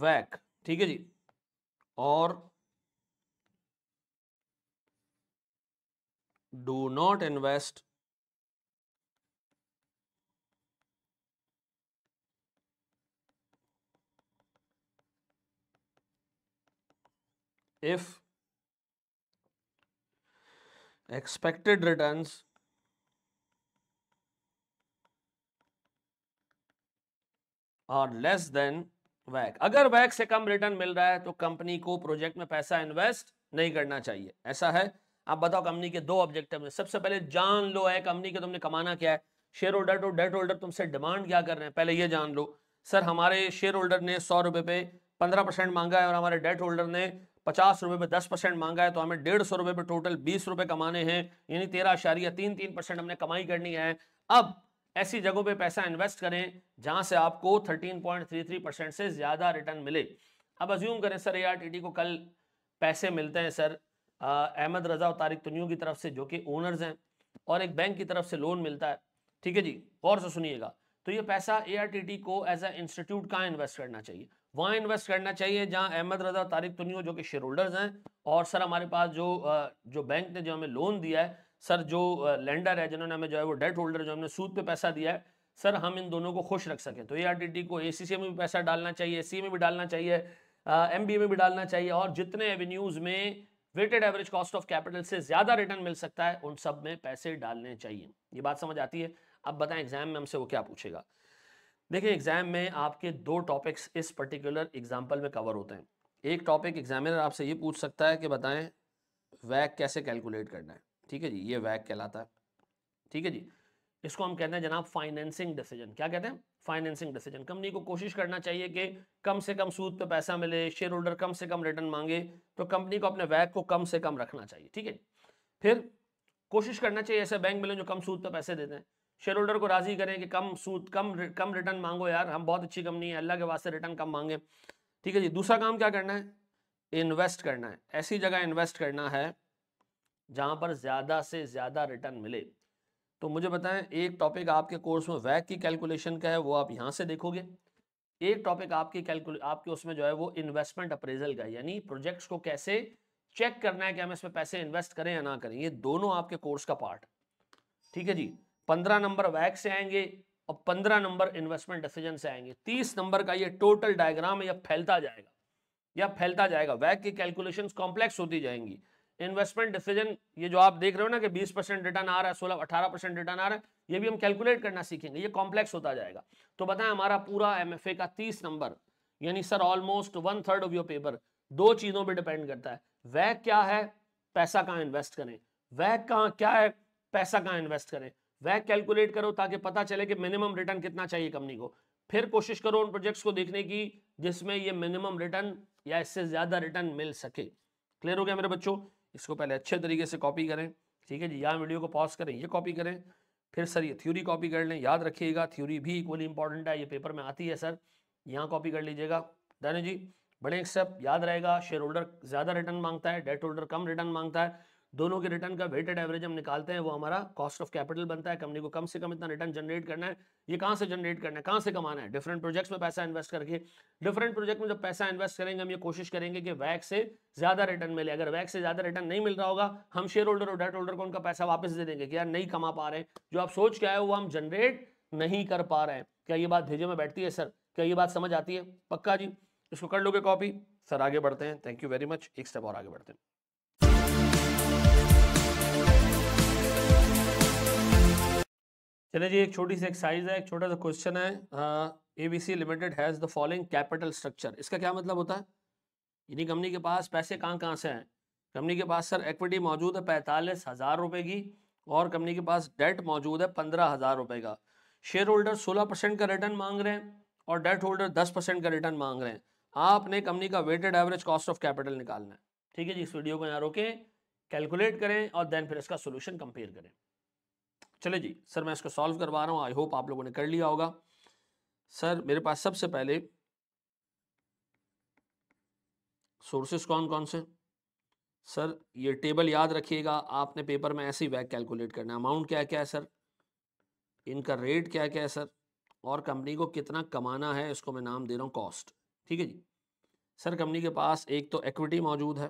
VAC, ठीक है जी और do not invest if expected returns और लेस देन वैक अगर वैक से कम रिटर्न मिल रहा है तो कंपनी को प्रोजेक्ट में पैसा इन्वेस्ट नहीं करना चाहिए ऐसा है आप बताओ कंपनी के दो ऑब्जेक्टिव में सबसे पहले जान लो है कंपनी के तुमने कमाना क्या है share holder to debt holder तुमसे डिमांड क्या कर रहे हैं पहले ये जान लो सर हमारे शेयर होल्डर ने सौ रुपए पे पंद्रह परसेंट मांगा है और हमारे डेट होल्डर ने पचास रुपए पे दस परसेंट मांगा है तो हमें डेढ़ सौ रुपए पे टोटल बीस रुपए कमाने हैं यानी तेरह अशारिया तीन तीन परसेंट हमने कमाई करनी है अब ऐसी जगहों पे पैसा इन्वेस्ट करें जहां से आपको 13.33 परसेंट से ज़्यादा रिटर्न मिले अब अज्यूम करें सर ए को कल पैसे मिलते हैं सर अहमद रजा और तारिक तुनियो की तरफ से जो कि ओनर्स हैं और एक बैंक की तरफ से लोन मिलता है ठीक है जी और से सुनिएगा तो ये पैसा ए को एज ए इंस्टीट्यूट कहाँ इन्वेस्ट करना चाहिए वहाँ इन्वेस्ट करना चाहिए जहाँ अहमद रजा तारिक तुनियो जो कि शेयर होल्डर्स हैं और सर हमारे पास जो जो बैंक ने जो हमें लोन दिया है सर जो लेंडर है जिन्होंने हमें जो है वो डेट होल्डर जो हमने सूद पे पैसा दिया है सर हम इन दोनों को खुश रख सकें तो ए को ए में भी पैसा डालना चाहिए सी में भी डालना चाहिए एम में भी डालना चाहिए और जितने एवेन्यूज़ में weighted average cost of capital से ज़्यादा रिटर्न मिल सकता है उन सब में पैसे डालने चाहिए ये बात समझ आती है अब बताएं एग्जाम में हमसे वो क्या पूछेगा देखिए एग्जाम में आपके दो टॉपिक्स इस पर्टिकुलर एग्जाम्पल में कवर होते हैं एक टॉपिक एग्जामिनर आपसे ये पूछ सकता है कि बताएं वैक कैसे कैलकुलेट करना है ठीक है जी ये वैक कहलाता है ठीक है जी इसको हम कहते हैं जनाब फाइनेंसिंग डिसीजन क्या कहते हैं फाइनेंसिंग डिसीजन कंपनी को कोशिश करना चाहिए कि कम से कम सूद पे पैसा मिले शेयर होल्डर कम से कम रिटर्न मांगे तो कंपनी को अपने वैक को कम से कम रखना चाहिए ठीक है फिर कोशिश करना चाहिए ऐसे बैंक मिले जो कम सूद पे पैसे देते हैं शेयर होल्डर को राजी करें कि कम सूद कम कम रिटर्न मांगो यार हम बहुत अच्छी कंपनी है अल्लाह के वास्ते रिटर्न कम मांगे ठीक है जी दूसरा काम क्या करना है इन्वेस्ट करना है ऐसी जगह इन्वेस्ट करना है जहां पर ज़्यादा से ज़्यादा रिटर्न मिले तो मुझे बताएं एक टॉपिक आपके कोर्स में वैक की कैलकुलेशन का है वो आप यहां से देखोगे एक टॉपिक आपकी कैलकुले आपके उसमें जो है वो इन्वेस्टमेंट अप्रेजल का यानी प्रोजेक्ट्स को कैसे चेक करना है कि हम इसमें पैसे इन्वेस्ट करें या ना करें ये दोनों आपके कोर्स का पार्ट ठीक है जी पंद्रह नंबर वैक से आएंगे और पंद्रह नंबर इन्वेस्टमेंट डिसीजन से आएंगे तीस नंबर का ये टोटल डायग्राम यह फैलता जाएगा या फैलता जाएगा वैक की कैलकुलेशन कॉम्प्लेक्स होती जाएंगी इन्वेस्टमेंट डिसीजन ये जो आप देख रहे हो ना कि 20 परसेंट रिटर्न आ रहा है 16 अठारह परसेंट रिटर्न आ रहा है ये भी हम कैलकुलेट करना सीखेंगे ये कॉम्प्लेक्स होता जाएगा तो बताएं हमारा पूरा एम का 30 नंबर यानी sir almost one third of your paper दो चीजों पर डिपेंड करता है वह क्या है पैसा कहाँ इन्वेस्ट करें वह कहाँ क्या है पैसा कहाँ इन्वेस्ट करें वह कैलकुलेट करो ताकि पता चले कि मिनिमम रिटर्न कितना चाहिए कंपनी को फिर कोशिश करो उन प्रोजेक्ट्स को देखने की जिसमें ये मिनिमम रिटर्न या इससे ज्यादा रिटर्न मिल सके क्लियर हो गया मेरे बच्चों इसको पहले अच्छे तरीके से कॉपी करें ठीक है जी या वीडियो को पॉज करें ये कॉपी करें फिर सर ये थ्योरी कॉपी कर लें याद रखिएगा थ्योरी भी इक्वली इंपॉर्टेंट है ये पेपर में आती है सर यहाँ कॉपी कर लीजिएगा धनु जी बड़े स्टेप याद रहेगा शेयर होल्डर ज़्यादा रिटर्न मांगता है डेट होल्डर कम रिटर्न मांगता है दोनों के रिटर्न का वेटेड एवरेज हम निकालते हैं वो हमारा कॉस्ट ऑफ कैपिटल बनता है कंपनी को कम से कम इतना रिटर्न जनरेट करना है ये कहाँ से जनरेट करना है कहाँ से कमाना है डिफरेंट प्रोजेक्ट्स में पैसा इन्वेस्ट करके डिफरेंट प्रोजेक्ट में जब पैसा इन्वेस्ट करेंगे हम ये कोशिश करेंगे कि वैक से ज्यादा रिटर्न मिले अगर वैक से ज्यादा रिटर्न नहीं मिल रहा होगा हम शेयर होल्डर और डेट होल्डर को उनका पैसा वापस दे देंगे कि यार नहीं कमा पा रहे हैं जो आप सोच के आए वो हम जनरेट नहीं कर पा रहे हैं क्या ये बात भेजे में बैठती है सर क्या ये बात समझ आती है पक्का जी इसको कर लोगे कॉपी सर आगे बढ़ते हैं थैंक यू वेरी मच एक स्टेप और आगे बढ़ते हैं चलिए जी एक छोटी सी एक्सरसाइज है एक छोटा सा क्वेश्चन है A B C limited has the following capital structure इसका क्या मतलब होता है यानी कंपनी के पास पैसे कहाँ कहाँ से हैं कंपनी के पास सर इक्विटी मौजूद है पैंतालीस हज़ार रुपये की और कंपनी के पास डेट मौजूद है पंद्रह हज़ार रुपये का शेयर होल्डर सोलह परसेंट का रिटर्न मांग रहे हैं और डेट होल्डर दस परसेंट का रिटर्न मांग रहे हैं आपने कंपनी का weighted average cost of capital निकालना है ठीक है जी इस वीडियो को यहाँ रोकें कैलकुलेट करें और देन फिर इसका सोल्यूशन कंपेयर करें चले जी सर मैं इसको सॉल्व करवा रहा हूँ आई होप आप लोगों ने कर लिया होगा सर मेरे पास सबसे पहले सोर्सेस कौन कौन से सर ये टेबल याद रखिएगा आपने पेपर में ऐसे ही वैग कैलकुलेट करना है अमाउंट क्या क्या है सर इनका रेट क्या क्या है सर और कंपनी को कितना कमाना है इसको मैं नाम दे रहा हूँ कॉस्ट ठीक है जी सर कंपनी के पास एक तो एक्विटी मौजूद है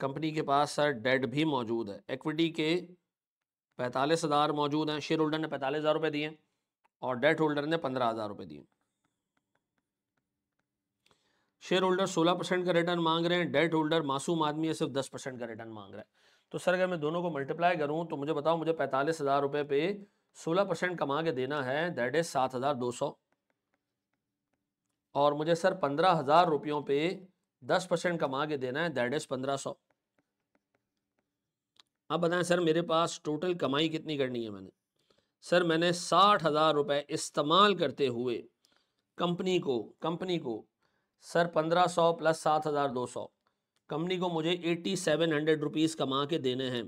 कंपनी के पास सर डेट भी मौजूद है एक्विटी के पैंतालीस हज़ार मौजूद हैं शेयर होल्डर ने पैंतालीस हज़ार रुपये दिए और डेट होल्डर ने पंद्रह हज़ार रुपये दिए शेयर होल्डर सोलह परसेंट का रिटर्न मांग रहे हैं डेट होल्डर मासूम आदमी है सिर्फ दस परसेंट का रिटर्न मांग रहा है तो सर अगर मैं दोनों को मल्टीप्लाई करूँ तो मुझे बताओ मुझे पैंतालीस हज़ार रुपये पे सोलह परसेंट कमा के देना है दैट इज़ सात हज़ार दो सौ और मुझे सर पंद्रह हज़ार रुपयों पे दस परसेंट कमा के देना है दैट इज पंद्रह सौ अब बताएं सर मेरे पास टोटल कमाई कितनी करनी है मैंने सर मैंने साठ हज़ार रुपये इस्तेमाल करते हुए कंपनी को कंपनी को सर पंद्रह सौ प्लस सात हज़ार दो सौ कंपनी को मुझे एट्टी सेवन हंड्रेड रुपीज़ कमा के देने हैं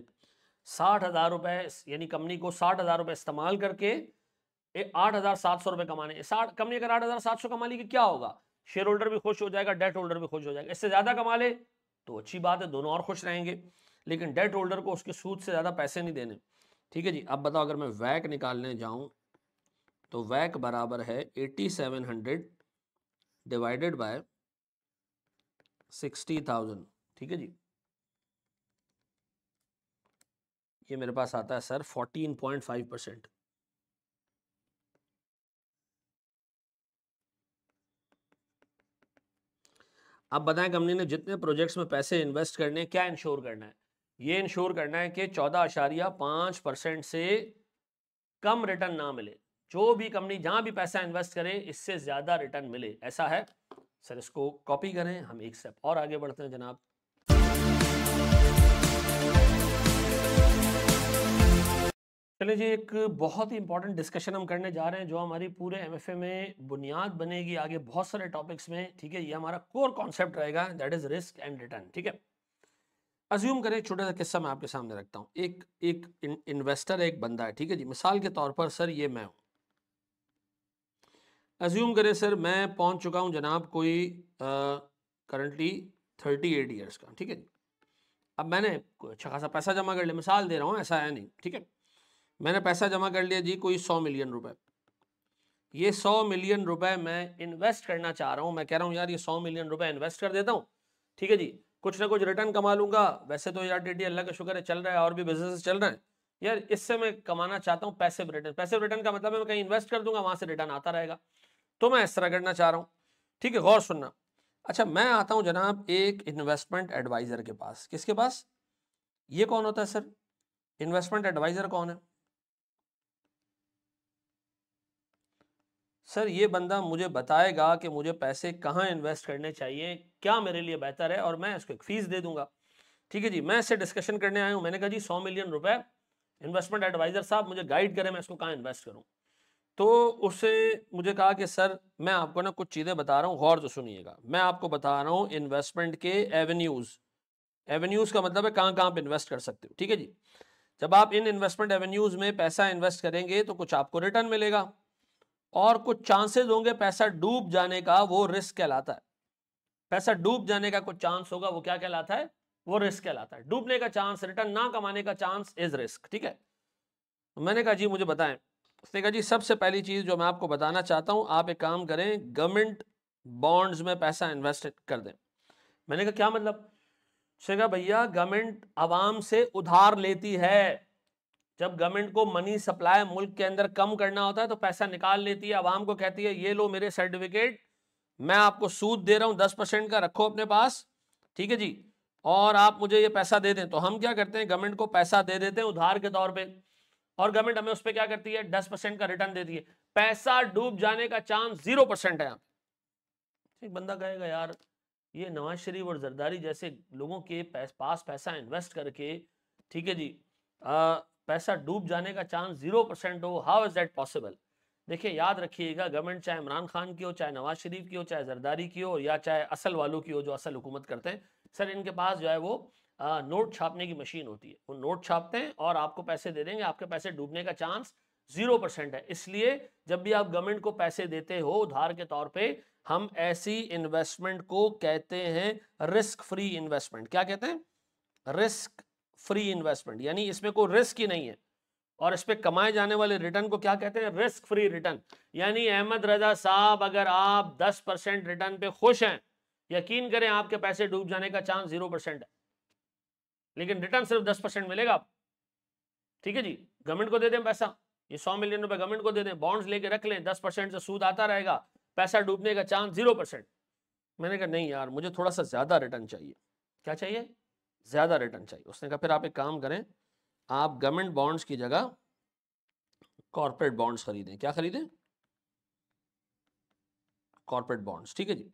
साठ हज़ार रुपये यानी कंपनी को साठ हज़ार रुपये इस्तेमाल करके आठ हज़ार सात सौ रुपये कमाने साठ कंपनी अगर आठ हज़ार सात सौ कमा ली क्या होगा शेयर होल्डर भी खुश हो जाएगा डेट होल्डर भी खुश हो जाएगा इससे ज़्यादा हम्म। कमा ले तो अच्छी बात है दोनों और खुश रहेंगे लेकिन डेट होल्डर को उसके सूद से ज़्यादा पैसे नहीं देने ठीक है जी अब बताओ अगर मैं वैक निकालने जाऊं तो वैक बराबर है eighty seven hundred divided by sixty thousand ठीक है जी ये मेरे पास आता है sir fourteen point five percent अब बताएं कंपनी ने जितने प्रोजेक्ट्स में पैसे इन्वेस्ट करने हैं क्या इंश्योर करना है ये इंश्योर करना है कि चौदह अशारिया पाँच परसेंट से कम रिटर्न ना मिले जो भी कंपनी जहाँ भी पैसा इन्वेस्ट करे इससे ज़्यादा रिटर्न मिले ऐसा है सर इसको कॉपी करें हम एक स्टेप और आगे बढ़ते हैं जनाब चले जी एक बहुत ही इंपॉर्टेंट डिस्कशन हम करने जा रहे हैं जो हमारी पूरे एमएफए में बुनियाद बनेगी आगे बहुत सारे टॉपिक्स में ठीक है ये हमारा कोर कॉन्सेप्ट रहेगा that is risk and return ठीक है अज्यूम करें छोटा सा किस्सा मैं आपके सामने रखता हूँ एक एक इन, इन्वेस्टर एक बंदा है ठीक है जी मिसाल के तौर पर सर ये मैं हूँ अज्यूम करें सर मैं पहुँच चुका हूँ जनाब कोई करंटली थर्टी एट ईयर्स का ठीक है अब मैंने अच्छा खासा पैसा जमा कर लिया मिसाल दे रहा हूँ ऐसा है नहीं ठीक है मैंने पैसा जमा कर लिया जी कोई सौ मिलियन रुपए ये सौ मिलियन रुपए मैं इन्वेस्ट करना चाह रहा हूँ मैं कह रहा हूँ यार ये सौ मिलियन रुपए इन्वेस्ट कर देता हूँ ठीक है जी कुछ ना कुछ रिटर्न कमा लूंगा वैसे तो यार डी अल्लाह का शुक्र है चल रहा है और भी बिजनेस चल रहे हैं यार इससे मैं कमाना चाहता हूँ पैसे रिटर्न पैसे रिटर्न का मतलब है मैं कहीं इन्वेस्ट कर दूंगा वहां से रिटर्न आता रहेगा तो मैं इस तरह करना चाह रहा हूँ ठीक है गौर सुनना अच्छा मैं आता हूँ जनाब एक इन्वेस्टमेंट एडवाइजर के पास किसके पास ये कौन होता है सर इन्वेस्टमेंट एडवाइजर कौन है सर ये बंदा मुझे बताएगा कि मुझे पैसे कहाँ इन्वेस्ट करने चाहिए क्या मेरे लिए बेहतर है और मैं इसको एक फ़ीस दे दूंगा ठीक है जी मैं इससे डिस्कशन करने आया हूँ मैंने कहा जी सौ मिलियन रुपए इन्वेस्टमेंट एडवाइज़र साहब मुझे गाइड करें मैं इसको कहाँ इन्वेस्ट करूँ तो उससे मुझे कहा कि सर मैं आपको ना कुछ चीज़ें बता रहा हूँ गौर तो सुनिएगा मैं आपको बता रहा हूँ इन्वेस्टमेंट के एवेन्यूज़ एवेन्यूज़ का मतलब है कहाँ कहाँ आप इन्वेस्ट कर सकते हो ठीक है जी जब आप इन इन्वेस्टमेंट एवेन्यूज़ में पैसा इन्वेस्ट करेंगे तो कुछ आपको रिटर्न मिलेगा और कुछ चांसेस होंगे पैसा डूब जाने का वो रिस्क कहलाता है पैसा डूब जाने का कुछ चांस होगा वो क्या कहलाता है वो रिस्क कहलाता है डूबने का चांस रिटर्न ना कमाने का चांस इज रिस्क ठीक है तो मैंने कहा जी मुझे बताएं उसने कहा जी सबसे पहली चीज़ जो मैं आपको बताना चाहता हूं आप एक काम करें गवर्नमेंट बॉन्ड्स में पैसा इन्वेस्ट कर दें मैंने कहा क्या मतलब उसने कहा भैया गवर्नमेंट आवाम से उधार लेती है जब गवर्नमेंट को मनी सप्लाई मुल्क के अंदर कम करना होता है तो पैसा निकाल लेती है आवाम को कहती है ये लो मेरे सर्टिफिकेट मैं आपको सूद दे रहा हूँ दस परसेंट का रखो अपने पास ठीक है जी और आप मुझे ये पैसा दे दें तो हम क्या करते हैं गवर्नमेंट को पैसा दे देते हैं उधार के तौर पर और गवर्नमेंट हमें उस पर क्या करती है दस परसेंट का रिटर्न देती है पैसा डूब जाने का चांस जीरो परसेंट है यहाँ बंदा कहेगा यार ये नवाज शरीफ और जरदारी जैसे लोगों के पास पैसा इन्वेस्ट करके ठीक है जी आ, पैसा डूब जाने का चांस जीरो परसेंट हो हाउ इज़ दैट पॉसिबल देखिए याद रखिएगा गवर्नमेंट चाहे इमरान खान की हो चाहे नवाज शरीफ की हो चाहे जरदारी की हो या चाहे असल वालों की हो जो असल हुकूमत करते हैं सर इनके पास जो है वो आ, नोट छापने की मशीन होती है वो नोट छापते हैं और आपको पैसे दे देंगे आपके पैसे डूबने का चांस जीरो परसेंट है इसलिए जब भी आप गवर्नमेंट को पैसे देते हो उधार के तौर पे हम ऐसी इन्वेस्टमेंट को कहते हैं रिस्क फ्री इन्वेस्टमेंट क्या कहते हैं रिस्क फ्री इन्वेस्टमेंट यानी इसमें कोई रिस्क ही नहीं है और इस पर कमाए जाने वाले रिटर्न को क्या कहते हैं रिस्क फ्री रिटर्न यानी अहमद रजा साहब अगर आप 10 परसेंट रिटर्न पे खुश हैं यकीन करें आपके पैसे डूब जाने का चांस जीरो परसेंट है लेकिन रिटर्न सिर्फ दस परसेंट मिलेगा आप ठीक है जी गवर्नमेंट को दे दें पैसा ये सौ मिलियन रुपए गवर्नमेंट को दे दें बॉन्ड्स लेके रख लें दस परसेंट से सूद आता रहेगा पैसा डूबने का चांस जीरो परसेंट मैंने कहा नहीं यार मुझे थोड़ा सा ज्यादा रिटर्न चाहिए क्या चाहिए ज़्यादा रिटर्न चाहिए उसने कहा फिर आप एक काम करें आप गवर्नमेंट बॉन्ड्स की जगह कॉरपोरेट बॉन्ड्स खरीदें क्या खरीदें कॉरपोरेट बॉन्ड्स ठीक है जी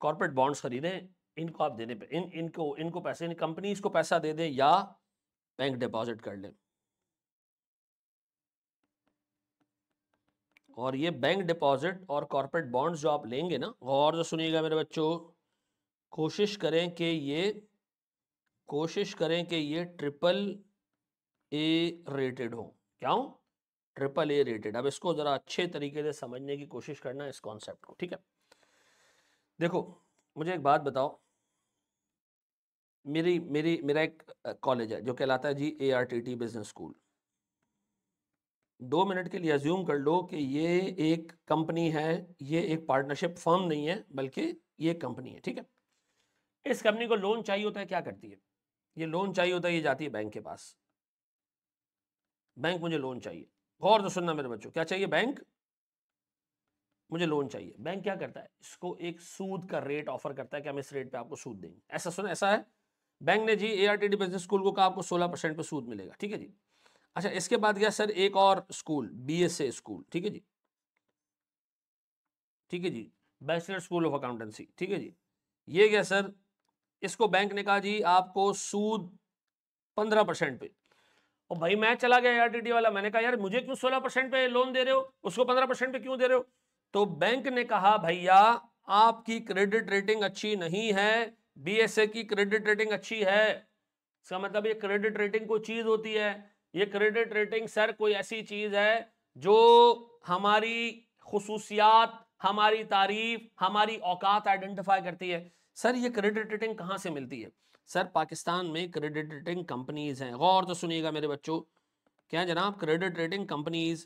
कॉरपोरेट बॉन्ड्स खरीदें इनको आप देने पे इन इनको इनको पैसे इन कंपनीज को पैसा दे दें या बैंक डिपॉजिट कर लें और ये बैंक डिपॉजिट और कॉरपोरेट बॉन्ड्स जो आप लेंगे ना गौर से सुनिएगा मेरे बच्चों कोशिश करें कि ये कोशिश करें कि ये ट्रिपल ए रेटेड हो क्या हो ट्रिपल ए रेटेड अब इसको ज़रा अच्छे तरीके से समझने की कोशिश करना इस कॉन्सेप्ट को ठीक है देखो मुझे एक बात बताओ मेरी मेरी मेरा एक कॉलेज है जो कहलाता है जी A R T T business school दो मिनट के लिए अज्यूम कर लो कि ये एक कंपनी है ये एक पार्टनरशिप फर्म नहीं है बल्कि ये कंपनी है ठीक है इस कंपनी को लोन चाहिए होता है क्या करती है ये लोन चाहिए होता है ये जाती है बैंक के पास बैंक मुझे लोन चाहिए और तो सुनना मेरे बच्चों क्या चाहिए बैंक मुझे लोन चाहिए बैंक क्या करता है इसको एक सूद का रेट ऑफर करता है कि हम इस रेट पे आपको सूद देंगे ऐसा सुन ऐसा है बैंक ने जी ए बिजनेस स्कूल को कहा आपको 16 परसेंट पे सूद मिलेगा ठीक है जी अच्छा इसके बाद गया सर एक और school B S A school ठीक है जी ठीक है जी बैचलर स्कूल ऑफ अकाउंटेंसी ठीक है जी ये गया सर इसको बैंक ने कहा जी आपको सूद पंद्रह परसेंट पे और भाई मैं चला गया आरटीडी वाला मैंने कहा यार मुझे क्यों सोलह परसेंट पे लोन दे रहे हो उसको पंद्रह परसेंट पे क्यों दे रहे हो तो बैंक ने कहा भैया आपकी क्रेडिट रेटिंग अच्छी नहीं है ए की क्रेडिट रेटिंग अच्छी है इसका मतलब ये क्रेडिट रेटिंग कोई चीज होती है ये क्रेडिट रेटिंग सर कोई ऐसी चीज़ है जो हमारी खसूसियात हमारी तारीफ हमारी औकात आइडेंटिफाई करती है सर ये क्रेडिट रेटिंग कहाँ से मिलती है सर पाकिस्तान में क्रेडिट रेटिंग कंपनीज हैं गौर तो सुनिएगा मेरे बच्चों क्या जनाब क्रेडिट रेटिंग कंपनीज़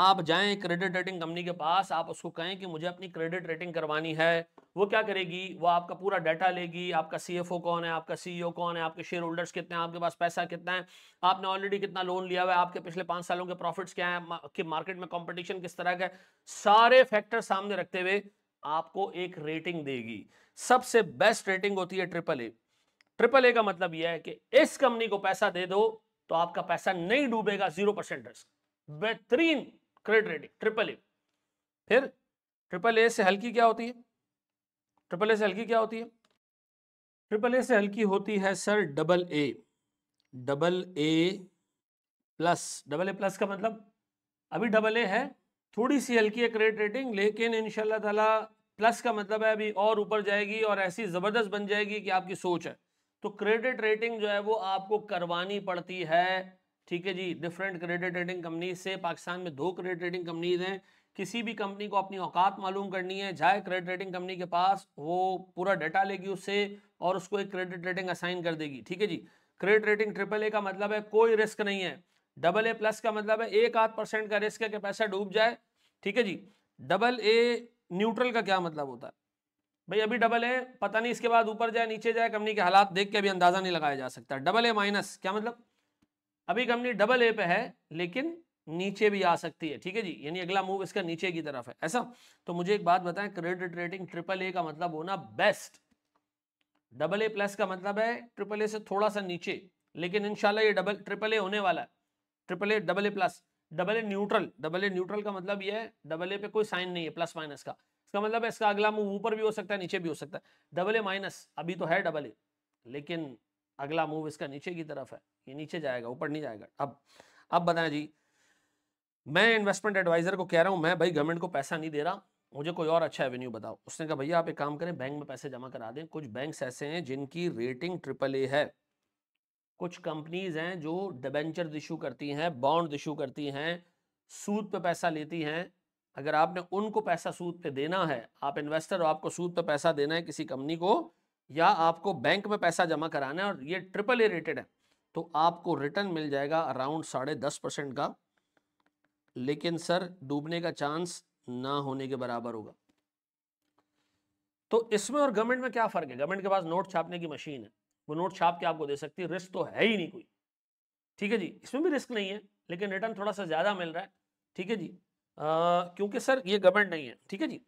आप जाएं क्रेडिट रेटिंग कंपनी के पास आप उसको कहें कि मुझे अपनी क्रेडिट रेटिंग करवानी है वो क्या करेगी वो आपका पूरा डाटा लेगी आपका सीएफओ कौन है आपका सीईओ e कौन है आपके शेयर होल्डर्स कितने हैं आपके पास पैसा कितना है आपने ऑलरेडी कितना लोन लिया हुआ है आपके पिछले पांच सालों के प्रॉफिट्स क्या है कि मार्केट में कॉम्पिटिशन किस तरह का सारे फैक्टर सामने रखते हुए आपको एक रेटिंग देगी सबसे बेस्ट रेटिंग होती है ट्रिपल ए ट्रिपल ए का मतलब यह है कि इस कंपनी को पैसा दे दो तो आपका पैसा नहीं डूबेगा जीरो परसेंट रिस्क बेहतरीन क्रेडिट रेटिंग ट्रिपल ए फिर ट्रिपल ए से हल्की क्या होती है ट्रिपल ए से हल्की क्या होती है ट्रिपल ए से हल्की होती है sir double A double A plus double A plus का मतलब अभी डबल ए है थोड़ी सी हल्की है क्रेडिट रेटिंग लेकिन इन ताला प्लस का मतलब है अभी और ऊपर जाएगी और ऐसी ज़बरदस्त बन जाएगी कि आपकी सोच है तो क्रेडिट रेटिंग जो है वो आपको करवानी पड़ती है ठीक है जी डिफरेंट क्रेडिट रेटिंग कंपनीज से पाकिस्तान में दो क्रेडिट रेटिंग कंपनीज हैं किसी भी कंपनी को अपनी औकात मालूम करनी है जाए क्रेडिट रेटिंग कंपनी के पास वो पूरा डाटा लेगी उससे और उसको एक क्रेडिट रेटिंग असाइन कर देगी ठीक है जी क्रेडिट रेटिंग ट्रिपल ए का मतलब है कोई रिस्क नहीं है डबल ए प्लस का मतलब है एक आध परसेंट का रिस्क है कि पैसा डूब जाए ठीक है जी डबल ए न्यूट्रल का क्या मतलब होता है भाई अभी डबल ए पता नहीं इसके बाद ऊपर जाए नीचे जाए कंपनी के हालात देख के अभी अंदाज़ा नहीं लगाया जा सकता डबल ए माइनस क्या मतलब अभी कंपनी डबल ए पे है लेकिन नीचे भी आ सकती है ठीक है जी यानी अगला मूव इसका नीचे की तरफ है ऐसा तो मुझे एक बात बताएं क्रेडिट रेटिंग ट्रिपल ए का मतलब होना बेस्ट डबल ए प्लस का मतलब है ट्रिपल ए से थोड़ा सा नीचे लेकिन इनशाला ये डबल ट्रिपल ए होने वाला है triple A double A plus double A neutral double A neutral का मतलब ये है डबल ए पे कोई साइन नहीं है प्लस माइनस का इसका मतलब है इसका अगला मूव ऊपर भी हो सकता है नीचे भी हो सकता है डबल ए माइनस अभी तो है डबल ए लेकिन अगला मूव इसका नीचे की तरफ है ये नीचे जाएगा ऊपर नहीं जाएगा अब अब बताएं जी मैं इन्वेस्टमेंट एडवाइजर को कह रहा हूं मैं भाई गवर्नमेंट को पैसा नहीं दे रहा मुझे कोई और अच्छा एवेन्यू बताओ उसने कहा भैया आप एक काम करें बैंक में पैसे जमा करा दें कुछ बैंक ऐसे हैं जिनकी रेटिंग ट्रिपल ए है कुछ कंपनीज हैं जो डिबेंचर इशू करती हैं बॉन्ड इशू करती हैं सूद पे पैसा लेती हैं अगर आपने उनको पैसा सूद पे देना है आप इन्वेस्टर हो आपको सूद पे पैसा देना है किसी कंपनी को या आपको बैंक में पैसा जमा कराना है और ये ट्रिपल ए रेटेड है तो आपको रिटर्न मिल जाएगा अराउंड साढ़े दस परसेंट का लेकिन सर डूबने का चांस ना होने के बराबर होगा तो इसमें और गवर्नमेंट में क्या फर्क है गवर्नमेंट के पास नोट छापने की मशीन है वो नोट छाप के आपको दे सकती है रिस्क तो है ही नहीं कोई ठीक है जी इसमें भी रिस्क नहीं है लेकिन रिटर्न थोड़ा सा ज़्यादा मिल रहा है ठीक है जी क्योंकि सर ये गवर्नमेंट नहीं है ठीक है जी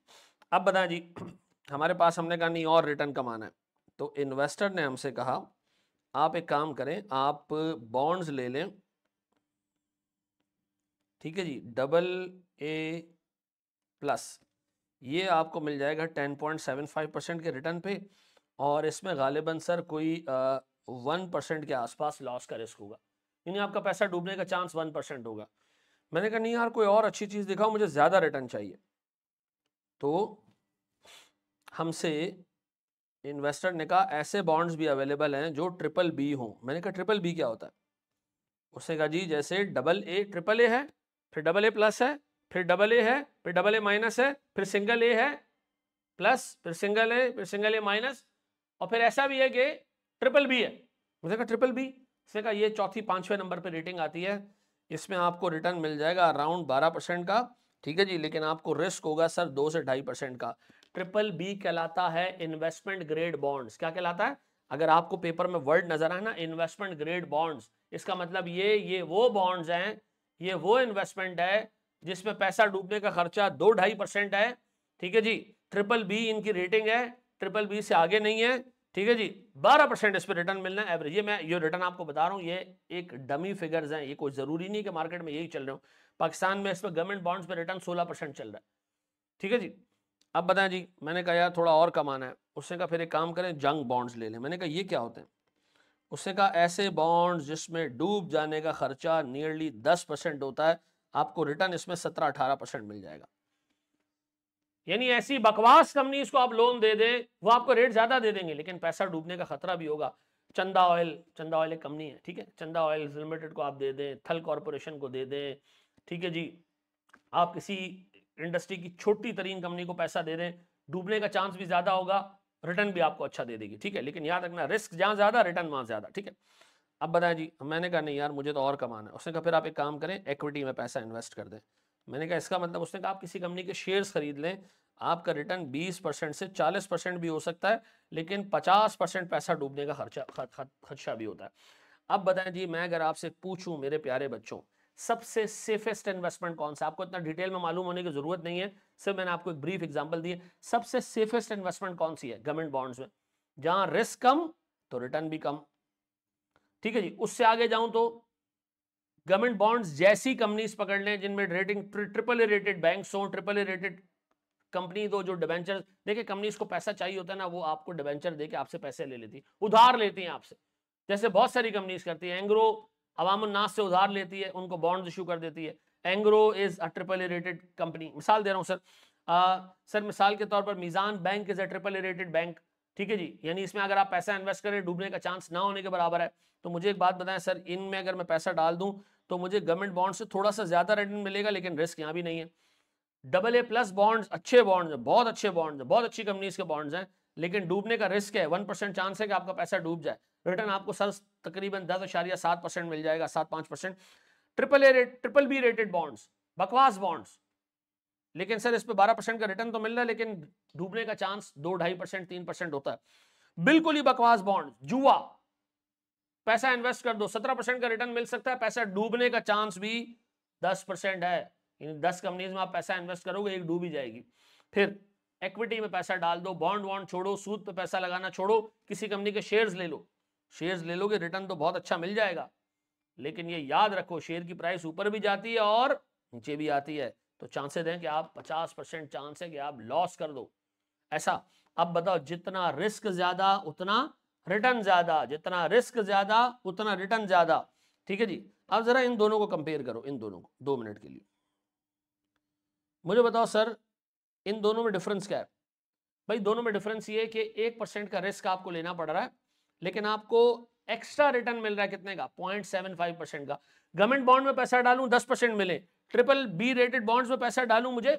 अब बताएं जी हमारे पास हमने कहा नहीं और रिटर्न कमाना है तो इन्वेस्टर ने हमसे कहा आप एक काम करें आप बॉन्ड्स ले लें ठीक है जी डबल ए प्लस ये आपको मिल जाएगा ten point seven five percent के रिटर्न पे और इसमें गालिबन सर कोई वन परसेंट के आसपास लॉस का रिस्क होगा यानी आपका पैसा डूबने का चांस वन परसेंट होगा मैंने कहा नहीं यार कोई और अच्छी चीज़ दिखाओ मुझे ज़्यादा रिटर्न चाहिए तो हमसे इन्वेस्टर ने कहा ऐसे बॉन्ड्स भी अवेलेबल हैं जो ट्रिपल बी हो मैंने कहा ट्रिपल बी क्या होता है उसने कहा जी जैसे डबल ए ट्रिपल ए है फिर डबल ए प्लस है फिर डबल ए है फिर डबल ए माइनस है फिर सिंगल ए है प्लस फिर सिंगल ए फिर सिंगल ए माइनस और फिर ऐसा भी है कि ट्रिपल बी है उसने कहा ट्रिपल बी उसने कहा ये चौथी पांचवें नंबर पर रेटिंग आती है इसमें आपको रिटर्न मिल जाएगा अराउंड बारह परसेंट का ठीक है जी लेकिन आपको रिस्क होगा सर दो से ढाई परसेंट का ट्रिपल बी कहलाता है इन्वेस्टमेंट ग्रेड बॉन्ड्स क्या कहलाता है अगर आपको पेपर में वर्ड नजर आए ना इन्वेस्टमेंट ग्रेड बॉन्ड्स इसका मतलब ये ये वो बॉन्ड्स हैं ये वो इन्वेस्टमेंट है जिसमें पैसा डूबने का खर्चा दो ढाई परसेंट है ठीक है जी ट्रिपल बी इनकी रेटिंग है ट्रिपल बी से आगे नहीं है ठीक है जी बारह परसेंट इस पर रिटर्न मिलना है एवरेज ये मैं ये रिटर्न आपको बता रहा हूँ ये एक डमी फिगर्स हैं ये कोई ज़रूरी नहीं कि मार्केट में यही चल रहे हो पाकिस्तान में इस पर गवर्नमेंट बॉन्ड्स पर रिटर्न सोलह परसेंट चल रहा है ठीक है जी अब बताएं जी मैंने कहा यार थोड़ा और कमाना है उसने कहा फिर एक काम करें जंग बॉन्ड्स ले लें मैंने कहा ये क्या होते हैं उसने कहा ऐसे बॉन्ड्स जिसमें डूब जाने का खर्चा नियरली दस परसेंट होता है आपको रिटर्न इसमें सत्रह अठारह परसेंट मिल जाएगा यानी ऐसी बकवास कंपनीज को आप लोन दे दें वो आपको रेट ज़्यादा दे देंगे लेकिन पैसा डूबने का खतरा भी होगा चंदा ऑयल चंदा ऑयल एक कंपनी है ठीक है चंदा ऑयल लिमिटेड को आप दे दें थल कॉरपोरेशन को दे दें ठीक है जी आप किसी इंडस्ट्री की छोटी तरीन कंपनी को पैसा दे दें डूबने का चांस भी ज़्यादा होगा रिटर्न भी आपको अच्छा दे देगी ठीक है लेकिन याद रखना रिस्क जहाँ ज़्यादा रिटर्न वहाँ ज़्यादा ठीक है अब बताएं जी मैंने कहा नहीं यार मुझे तो और कमाना है उसने कहा फिर आप एक काम करें एक्विटी में पैसा इन्वेस्ट कर दें मैंने कहा इसका मतलब उसने कहा आप किसी कंपनी के शेयर्स खरीद लें आपका रिटर्न 20 परसेंट से 40 परसेंट भी हो सकता है लेकिन 50 परसेंट पैसा डूबने का खर्चा खर्चा भी होता है अब बताएं जी मैं अगर आपसे पूछूं मेरे प्यारे बच्चों सबसे सेफेस्ट इन्वेस्टमेंट कौन सा आपको इतना डिटेल में मालूम होने की जरूरत नहीं है सिर्फ मैंने आपको एक ब्रीफ एग्जाम्पल दी सबसे सेफेस्ट इन्वेस्टमेंट कौन सी है गवर्नमेंट बॉन्ड्स में जहां रिस्क कम तो रिटर्न भी कम ठीक है जी उससे आगे जाऊं तो गवर्नमेंट बॉन्ड्स जैसी कंपनीज पकड़ लें जिनमें rating triple A rated bank हो ट्रिपल ए रेटेड कंपनी दो जो डिबेंचर देखिए कंपनीज को पैसा चाहिए होता है ना वो आपको डिबेंचर देके आपसे पैसे ले लेती है उधार लेती है आपसे जैसे बहुत सारी कंपनीज करती है एंग्रो अवामनास से उधार लेती है उनको बॉन्ड इशू कर देती है Engro is a triple rated company मिसाल दे रहा हूँ सर आ, सर मिसाल के तौर पर Meezan bank is a triple rated bank ठीक है जी यानी इसमें अगर आप पैसा इन्वेस्ट करें डूबने का चांस ना होने के बराबर है तो मुझे एक बात बताएं सर इनमें अगर मैं पैसा डाल दूं तो मुझे गवर्नमेंट बॉन्ड से थोड़ा सा ज़्यादा रिटर्न मिलेगा लेकिन रिस्क यहाँ भी नहीं है डबल ए प्लस बॉन्ड्स अच्छे बॉन्ड्स हैं बहुत अच्छे बॉन्ड्स हैं बहुत अच्छी कंपनीज के बॉन्ड्स हैं लेकिन डूबने का रिस्क है वन परसेंट चांस है कि आपका पैसा डूब जाए रिटर्न आपको सर तकरीबन दस इशारिया सात परसेंट मिल जाएगा सात पांच percent triple A rate triple B rated bonds बकवास बॉन्ड्स लेकिन सर इस पर बारह परसेंट का रिटर्न तो मिल रहा है लेकिन डूबने का चांस दो ढाई परसेंट तीन परसेंट होता है बिल्कुल ही बकवास बॉन्ड जुआ पैसा इन्वेस्ट कर दो सत्रह परसेंट का रिटर्न मिल सकता है पैसा डूबने का चांस भी दस परसेंट है दस कंपनीज में आप पैसा इन्वेस्ट करोगे एक डूबी जाएगी फिर इक्विटी में पैसा डाल दो बॉन्ड वॉन्ड छोड़ो सूद पे पैसा लगाना छोड़ो किसी कंपनी के शेयर्स ले लो शेयर्स ले लोगे रिटर्न तो बहुत अच्छा मिल जाएगा लेकिन ये याद रखो शेयर की प्राइस ऊपर भी जाती है और नीचे भी आती है तो चांसेस हैं कि आप 50 परसेंट चांस है कि आप लॉस कर दो ऐसा अब बताओ जितना रिस्क ज्यादा उतना रिटर्न ज्यादा जितना रिस्क ज्यादा उतना रिटर्न ज्यादा ठीक है जी अब जरा इन दोनों को कंपेयर करो इन दोनों को दो मिनट के लिए मुझे बताओ सर इन दोनों में डिफरेंस क्या है भाई दोनों में डिफरेंस ये है कि एक परसेंट का रिस्क आपको लेना पड़ रहा है लेकिन आपको एक्स्ट्रा रिटर्न मिल रहा है कितने का पॉइंट सेवन फाइव परसेंट का गवर्नमेंट बॉन्ड में पैसा डालू दस परसेंट मिले ट्रिपल बी रेटेड बॉन्ड्स में पैसा डालू मुझे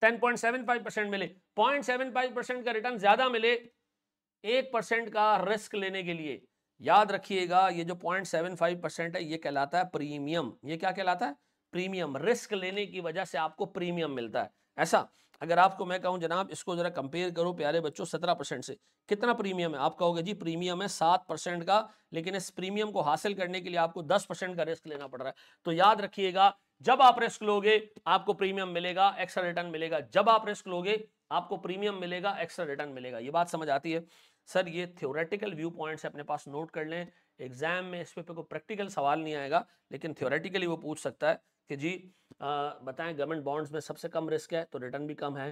ten point seven five percent मिले पॉइंट सेवन फाइव परसेंट का रिटर्न ज्यादा मिले एक परसेंट का रिस्क लेने के लिए याद रखिएगा ये जो पॉइंट सेवन फाइव परसेंट है ये कहलाता है प्रीमियम ये क्या कहलाता है प्रीमियम रिस्क लेने की वजह से आपको प्रीमियम मिलता है ऐसा अगर आपको मैं कहूँ जनाब इसको ज़रा कंपेयर करो प्यारे बच्चों सत्रह परसेंट से कितना प्रीमियम है आप कहोगे जी प्रीमियम है सात परसेंट का लेकिन इस प्रीमियम को हासिल करने के लिए आपको दस परसेंट का रिस्क लेना पड़ रहा है तो याद रखिएगा जब आप रिस्क लोगे आपको प्रीमियम मिलेगा एक्स्ट्रा रिटर्न मिलेगा जब आप रिस्क लोगे आपको प्रीमियम मिलेगा एक्स्ट्रा रिटर्न मिलेगा ये बात समझ आती है सर ये थ्योरेटिकल व्यू है अपने पास नोट कर लें एग्जाम में इस पर कोई प्रैक्टिकल सवाल नहीं आएगा लेकिन थ्योरेटिकली वो पूछ सकता है कि जी आ, बताएं गवर्नमेंट बॉन्ड्स में सबसे कम रिस्क है तो रिटर्न भी कम है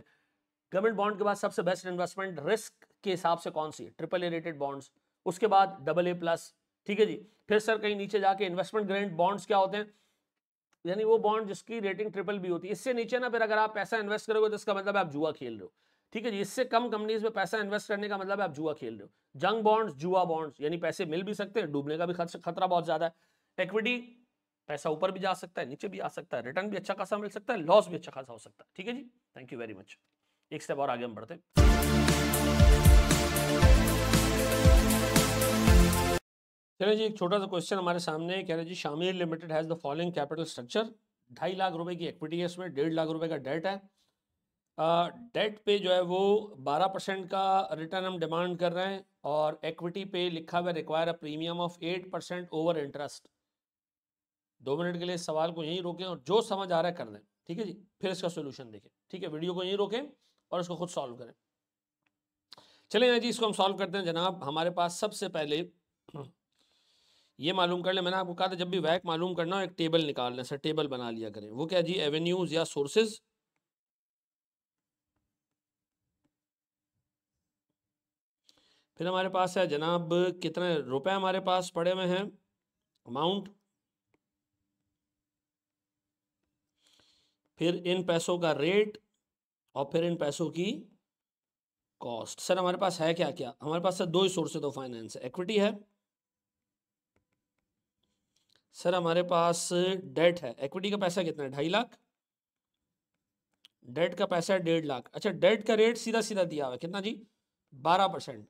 गवर्नमेंट बॉन्ड के बाद सबसे बेस्ट इन्वेस्टमेंट रिस्क के हिसाब से कौन सी ट्रिपल ए रेटेड बॉन्ड्स उसके बाद डबल ए प्लस ठीक है जी फिर सर कहीं नीचे जाके इन्वेस्टमेंट ग्रेड बॉन्ड्स क्या होते हैं यानी वो बॉन्ड जिसकी रेटिंग ट्रिपल भी होती है इससे नीचे ना फिर अगर आप पैसा इन्वेस्ट करोगे तो इसका मतलब आप जुआ खेल रहे हो ठीक है जी इससे कम कंपनीज में पैसा इन्वेस्ट करने का मतलब आप जुआ खेल रहे हो जंग बॉन्ड्स जुआ बॉन्ड्स यानी पैसे मिल भी सकते हैं डूबने का भी खतरा बहुत ज्यादा है इक्विटी पैसा ऊपर भी जा सकता है नीचे भी आ सकता है रिटर्न भी अच्छा खासा मिल सकता है लॉस भी अच्छा खासा हो सकता है ठीक है जी थैंक यू वेरी मच एक स्टेप और आगे हम बढ़ते हैं जी एक छोटा सा क्वेश्चन हमारे सामने कह रहे जी Shamil limited has the following capital structure ढाई लाख रुपए की इक्विटी है इसमें डेढ़ लाख रुपए का डेट है डेट पे जो है वो 12 परसेंट का रिटर्न हम डिमांड कर रहे हैं और इक्विटी पे लिखा हुआ require a premium of 8 percent over interest दो मिनट के लिए सवाल को यहीं रोकें और जो समझ आ रहा है कर दें ठीक है जी फिर इसका सोल्यूशन देखें ठीक है वीडियो को यहीं रोकें और इसको खुद सॉल्व करें चले जी इसको हम सॉल्व करते हैं जनाब हमारे पास सबसे पहले ये मालूम कर ले मैंने आपको कहा था जब भी वैक मालूम करना हो एक टेबल निकाल लें सर टेबल बना लिया करें वो क्या जी एवेन्यूज या सोर्सेज फिर हमारे पास है जनाब कितने रुपए हमारे पास पड़े हुए हैं अमाउंट फिर इन पैसों का रेट और फिर इन पैसों की कॉस्ट सर हमारे पास है क्या क्या हमारे पास सर दो ही सोर्सेज ऑफ फाइनेंस है इक्विटी है सर हमारे पास डेट है इक्विटी का पैसा कितना है ढाई लाख डेट का पैसा है डेढ़ लाख अच्छा डेट का रेट सीधा सीधा दिया हुआ है कितना जी बारह परसेंट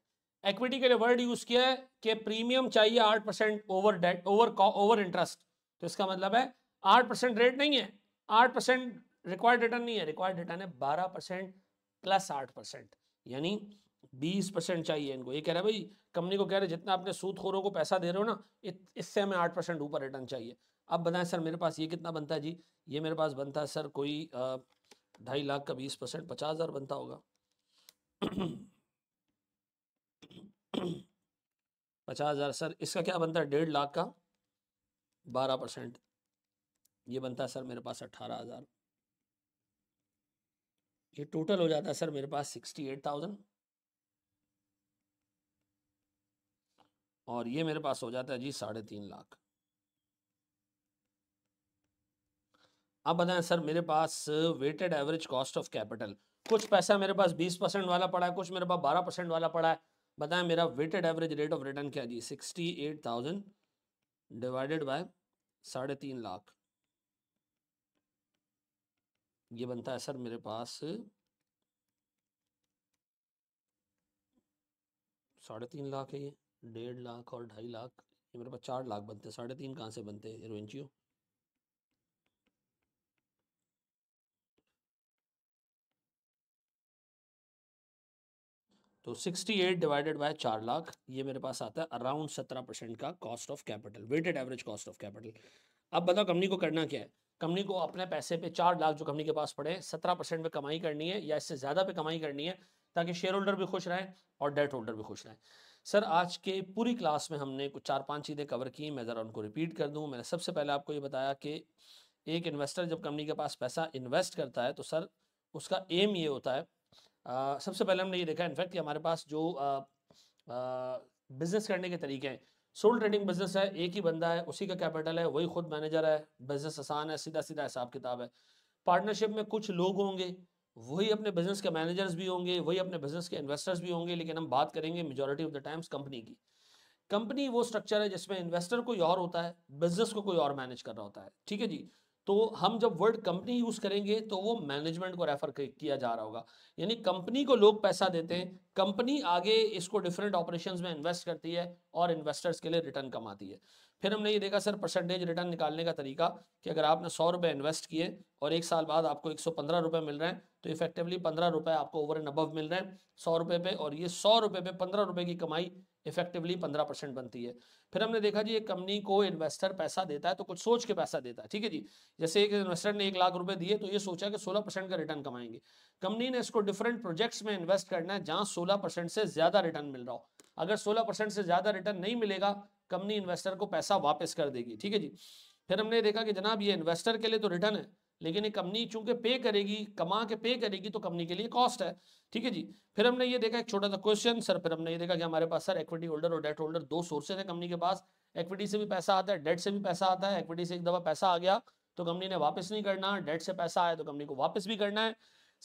एक्विटी के लिए वर्ड यूज किया है कि प्रीमियम चाहिए आठ percent over debt over over interest तो इसका मतलब है आठ परसेंट रेट नहीं है आठ परसेंट रिक्वायर्ड रिटर्न नहीं है रिक्वायर्ड रिटर्न है बारह परसेंट प्लस आठ परसेंट यानी बीस परसेंट चाहिए इनको ये कह रहा है भाई कंपनी को कह रहे जितना आपने सूदखोरों को पैसा दे रहे हो ना इससे हमें आठ परसेंट ऊपर रिटर्न चाहिए अब बताएं सर मेरे पास ये कितना बनता है जी ये मेरे पास बनता है सर कोई ढाई लाख का बीस परसेंट पचास हज़ार बनता होगा पचास हज़ार सर इसका क्या बनता है डेढ़ लाख का बारह परसेंट ये बनता सर मेरे पास अट्ठारह हज़ार ये टोटल हो जाता सर मेरे पास सिक्सटी एट थाउजेंड और ये मेरे पास हो जाता है जी साढ़े तीन लाख अब बताएं सर मेरे पास weighted average cost of capital कुछ पैसा मेरे पास बीस परसेंट वाला पड़ा है कुछ मेरे पास बारह परसेंट वाला पड़ा है बताएं मेरा weighted average rate of return क्या जी sixty eight thousand divided by साढ़े तीन लाख ये बनता है सर मेरे पास साढ़े तीन लाख है ये डेढ़ लाख और ढाई लाख ये मेरे पास चार लाख बनते हैं साढ़े तीन कहाँ से बनते हैं रोइंचियो तो 68 डिवाइडेड बाय चार लाख ये मेरे पास आता है अराउंड सत्रह परसेंट का cost of capital weighted average cost of capital अब बताओ कंपनी को करना क्या है कंपनी को अपने पैसे पे चार लाख जो कंपनी के पास पड़े सत्रह परसेंट में कमाई करनी है या इससे ज़्यादा पे कमाई करनी है ताकि शेयर होल्डर भी खुश रहें और डेट होल्डर भी खुश रहें सर आज के पूरी क्लास में हमने कुछ चार पांच चीज़ें कवर की मैं ज़रा उनको रिपीट कर दूँ मैंने सबसे पहले आपको ये बताया कि एक इन्वेस्टर जब कंपनी के पास पैसा इन्वेस्ट करता है तो सर उसका एम ये होता है आ, सबसे पहले हमने ये देखा इनफैक्ट कि हमारे पास जो बिज़नेस करने के तरीके हैं सोल ट्रेडिंग बिजनेस है एक ही बंदा है उसी का कैपिटल है वही खुद मैनेजर है बिजनेस आसान है सीधा सीधा हिसाब किताब है पार्टनरशिप में कुछ लोग होंगे वही अपने बिजनेस के मैनेजर्स भी होंगे वही अपने बिजनेस के इन्वेस्टर्स भी होंगे लेकिन हम बात करेंगे majority of the times company की कंपनी वो स्ट्रक्चर है जिसमें इन्वेस्टर कोई और होता है बिजनेस को कोई और मैनेज कर रहा होता है ठीक है जी तो हम जब वर्ड कंपनी यूज करेंगे तो वो मैनेजमेंट को रेफर किया जा रहा होगा यानी कंपनी को लोग पैसा देते हैं कंपनी आगे इसको डिफरेंट ऑपरेशंस में इन्वेस्ट करती है और इन्वेस्टर्स के लिए रिटर्न कमाती है फिर हमने ये देखा सर परसेंटेज रिटर्न निकालने का तरीका कि अगर आपने सौ रुपये इन्वेस्ट किए और एक साल बाद आपको एक सौ पंद्रह रुपये मिल रहे हैं तो इफेक्टिवली पंद्रह रुपये आपको ओवर एंड अबव मिल रहे हैं सौ रुपये पे और ये सौ रुपये पे पंद्रह रुपये की कमाई इफेक्टिवली पंद्रह परसेंट बनती है फिर हमने देखा जी एक कंपनी को इन्वेस्टर पैसा देता है तो कुछ सोच के पैसा देता है ठीक है जी जैसे एक इन्वेस्टर ने एक लाख रुपए दिए तो ये सोचा कि सोलह परसेंट का रिटर्न कमाएंगे कंपनी ने इसको डिफरेंट प्रोजेक्ट्स में इन्वेस्ट करना है जहाँ सोलह परसेंट से ज्यादा रिटर्न मिल रहा हो अगर सोलह परसेंट से ज्यादा रिटर्न नहीं मिलेगा कंपनी इन्वेस्टर को पैसा वापस कर देगी ठीक है जी फिर हमने देखा कि जनाब ये इन्वेस्टर के लिए तो रिटर्न है लेकिन ये कंपनी चूंकि पे करेगी कमा के पे करेगी तो कंपनी के लिए कॉस्ट है ठीक है जी फिर हमने ये देखा एक छोटा सा क्वेश्चन सर फिर हमने ये देखा कि हमारे पास सर इक्विटी होल्डर और डेट होल्डर दो सोर्सेज है कंपनी के पास इक्विटी से भी पैसा आता है डेट से भी पैसा आता है इक्विटी से एक दफा पैसा आ गया तो कंपनी ने वापस नहीं करना डेट से पैसा आया तो कंपनी को वापस भी करना है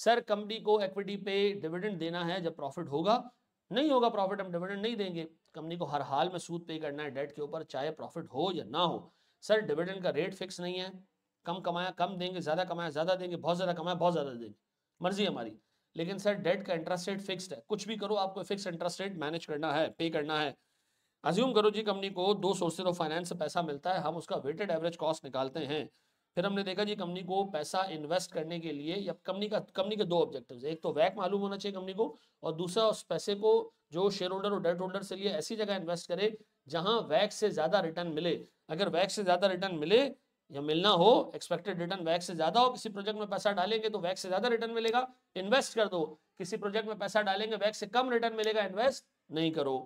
सर कंपनी को इक्विटी पे डिविडेंड देना है जब प्रॉफिट होगा नहीं होगा प्रॉफिट हम डिविडेंड नहीं देंगे कंपनी को हर हाल में सूद पे करना है डेट के ऊपर चाहे प्रॉफिट हो या ना हो सर डिविडेंड का रेट फिक्स नहीं है कम कमाया कम देंगे ज़्यादा कमाया ज़्यादा देंगे बहुत ज़्यादा कमाया बहुत ज़्यादा देंगे मर्जी हमारी लेकिन सर डेट का इंटरेस्ट रेट फिक्स है कुछ भी करो आपको फिक्स इंटरेस्ट रेट मैनेज करना है पे करना है अज्यूम करो जी कंपनी को दो सोर्सेज ऑफ फाइनेंस से पैसा मिलता है हम उसका वेटेड एवरेज कॉस्ट निकालते हैं फिर हमने देखा जी कंपनी को पैसा इन्वेस्ट करने के लिए या कंपनी का कंपनी के दो ऑब्जेक्टिव्स एक तो वैक मालूम होना चाहिए कंपनी को और दूसरा उस पैसे को जो शेयर होल्डर और डेट होल्डर से लिए ऐसी जगह इन्वेस्ट करे जहां वैक से ज्यादा रिटर्न मिले अगर वैक से ज्यादा रिटर्न मिले या मिलना हो एक्सपेक्टेड रिटर्न वैक्स से ज्यादा हो किसी प्रोजेक्ट में पैसा डालेंगे तो वैक से ज्यादा रिटर्न मिलेगा इन्वेस्ट कर दो किसी प्रोजेक्ट में पैसा डालेंगे वैक्स से कम रिटर्न मिलेगा इन्वेस्ट नहीं करो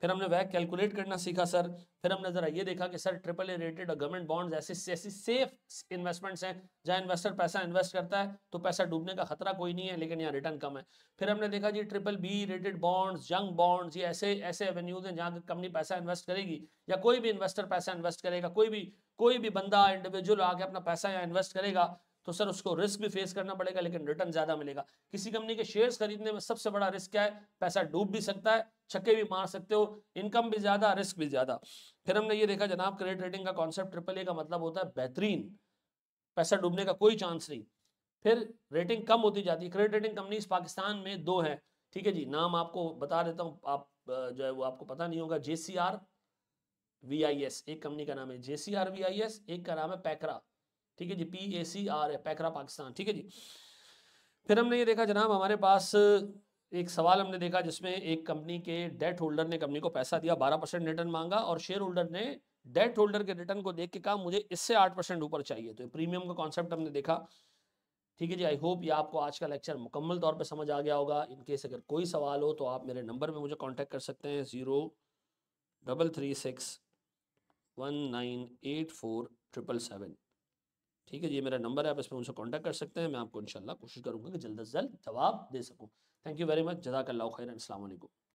फिर हमने वह कैलकुलेट करना सीखा सर फिर हमने जरा ये देखा कि सर ट्रिपल ए रेटेड और गवर्नमेंट बॉन्ड्स ऐसे ऐसी सेफ इन्वेस्टमेंट्स हैं जहाँ इन्वेस्टर पैसा इन्वेस्ट करता है तो पैसा डूबने का खतरा कोई नहीं है लेकिन यहाँ रिटर्न कम है फिर हमने देखा जी triple B rated bonds young bonds ये ऐसे ऐसे एवेन्यूज हैं जहाँ कंपनी पैसा इन्वेस्ट करेगी या कोई भी इन्वेस्टर पैसा इन्वेस्ट करेगा कोई भी कोई भी बंदा इंडिविजुअल आके अपना पैसा यहाँ इन्वेस्ट करेगा तो सर उसको रिस्क भी फेस करना पड़ेगा लेकिन रिटर्न ज्यादा मिलेगा किसी कंपनी के शेयर्स खरीदने में सबसे बड़ा रिस्क क्या है पैसा डूब भी सकता है छक्के भी मार सकते हो इनकम भी ज्यादा रिस्क भी ज्यादा फिर हमने ये देखा जनाब क्रेडिट रेटिंग का कॉन्सेप्ट ट्रिपल ए का मतलब होता है बेहतरीन पैसा डूबने का कोई चांस नहीं फिर रेटिंग कम होती जाती है क्रेडिट रेटिंग कंपनीज पाकिस्तान में दो है ठीक है जी नाम आपको बता देता हूँ आप जो है वो आपको पता नहीं होगा J C R V I S एक कंपनी का नाम है J C R V I S एक का नाम है पैकरा ठीक है G P A C R है पैकरा पाकिस्तान ठीक है जी फिर हमने ये देखा जनाब हमारे पास एक सवाल हमने देखा जिसमें एक कंपनी के डेट होल्डर ने कंपनी को पैसा दिया बारह परसेंट रिटर्न मांगा और शेयर होल्डर ने डेट होल्डर के रिटर्न को देख के कहा मुझे इससे आठ परसेंट ऊपर चाहिए तो प्रीमियम का कॉन्सेप्ट हमने देखा ठीक है जी आई होप ये आपको आज का लेक्चर मुकम्मल तौर पर समझ आ गया होगा इनकेस अगर कोई सवाल हो तो आप मेरे नंबर में मुझे कॉन्टेक्ट कर सकते हैं zero double three six one nine eight four triple seven ठीक है ये मेरा नंबर है आप इस पर उनसे कॉन्टैक्ट कर सकते हैं मैं आपको इनशाला कोशिश करूँगा कि जल्द अज जल्द जवाब दे सकूँ थैंक यू वेरी मच जदाकल्ला खैर असल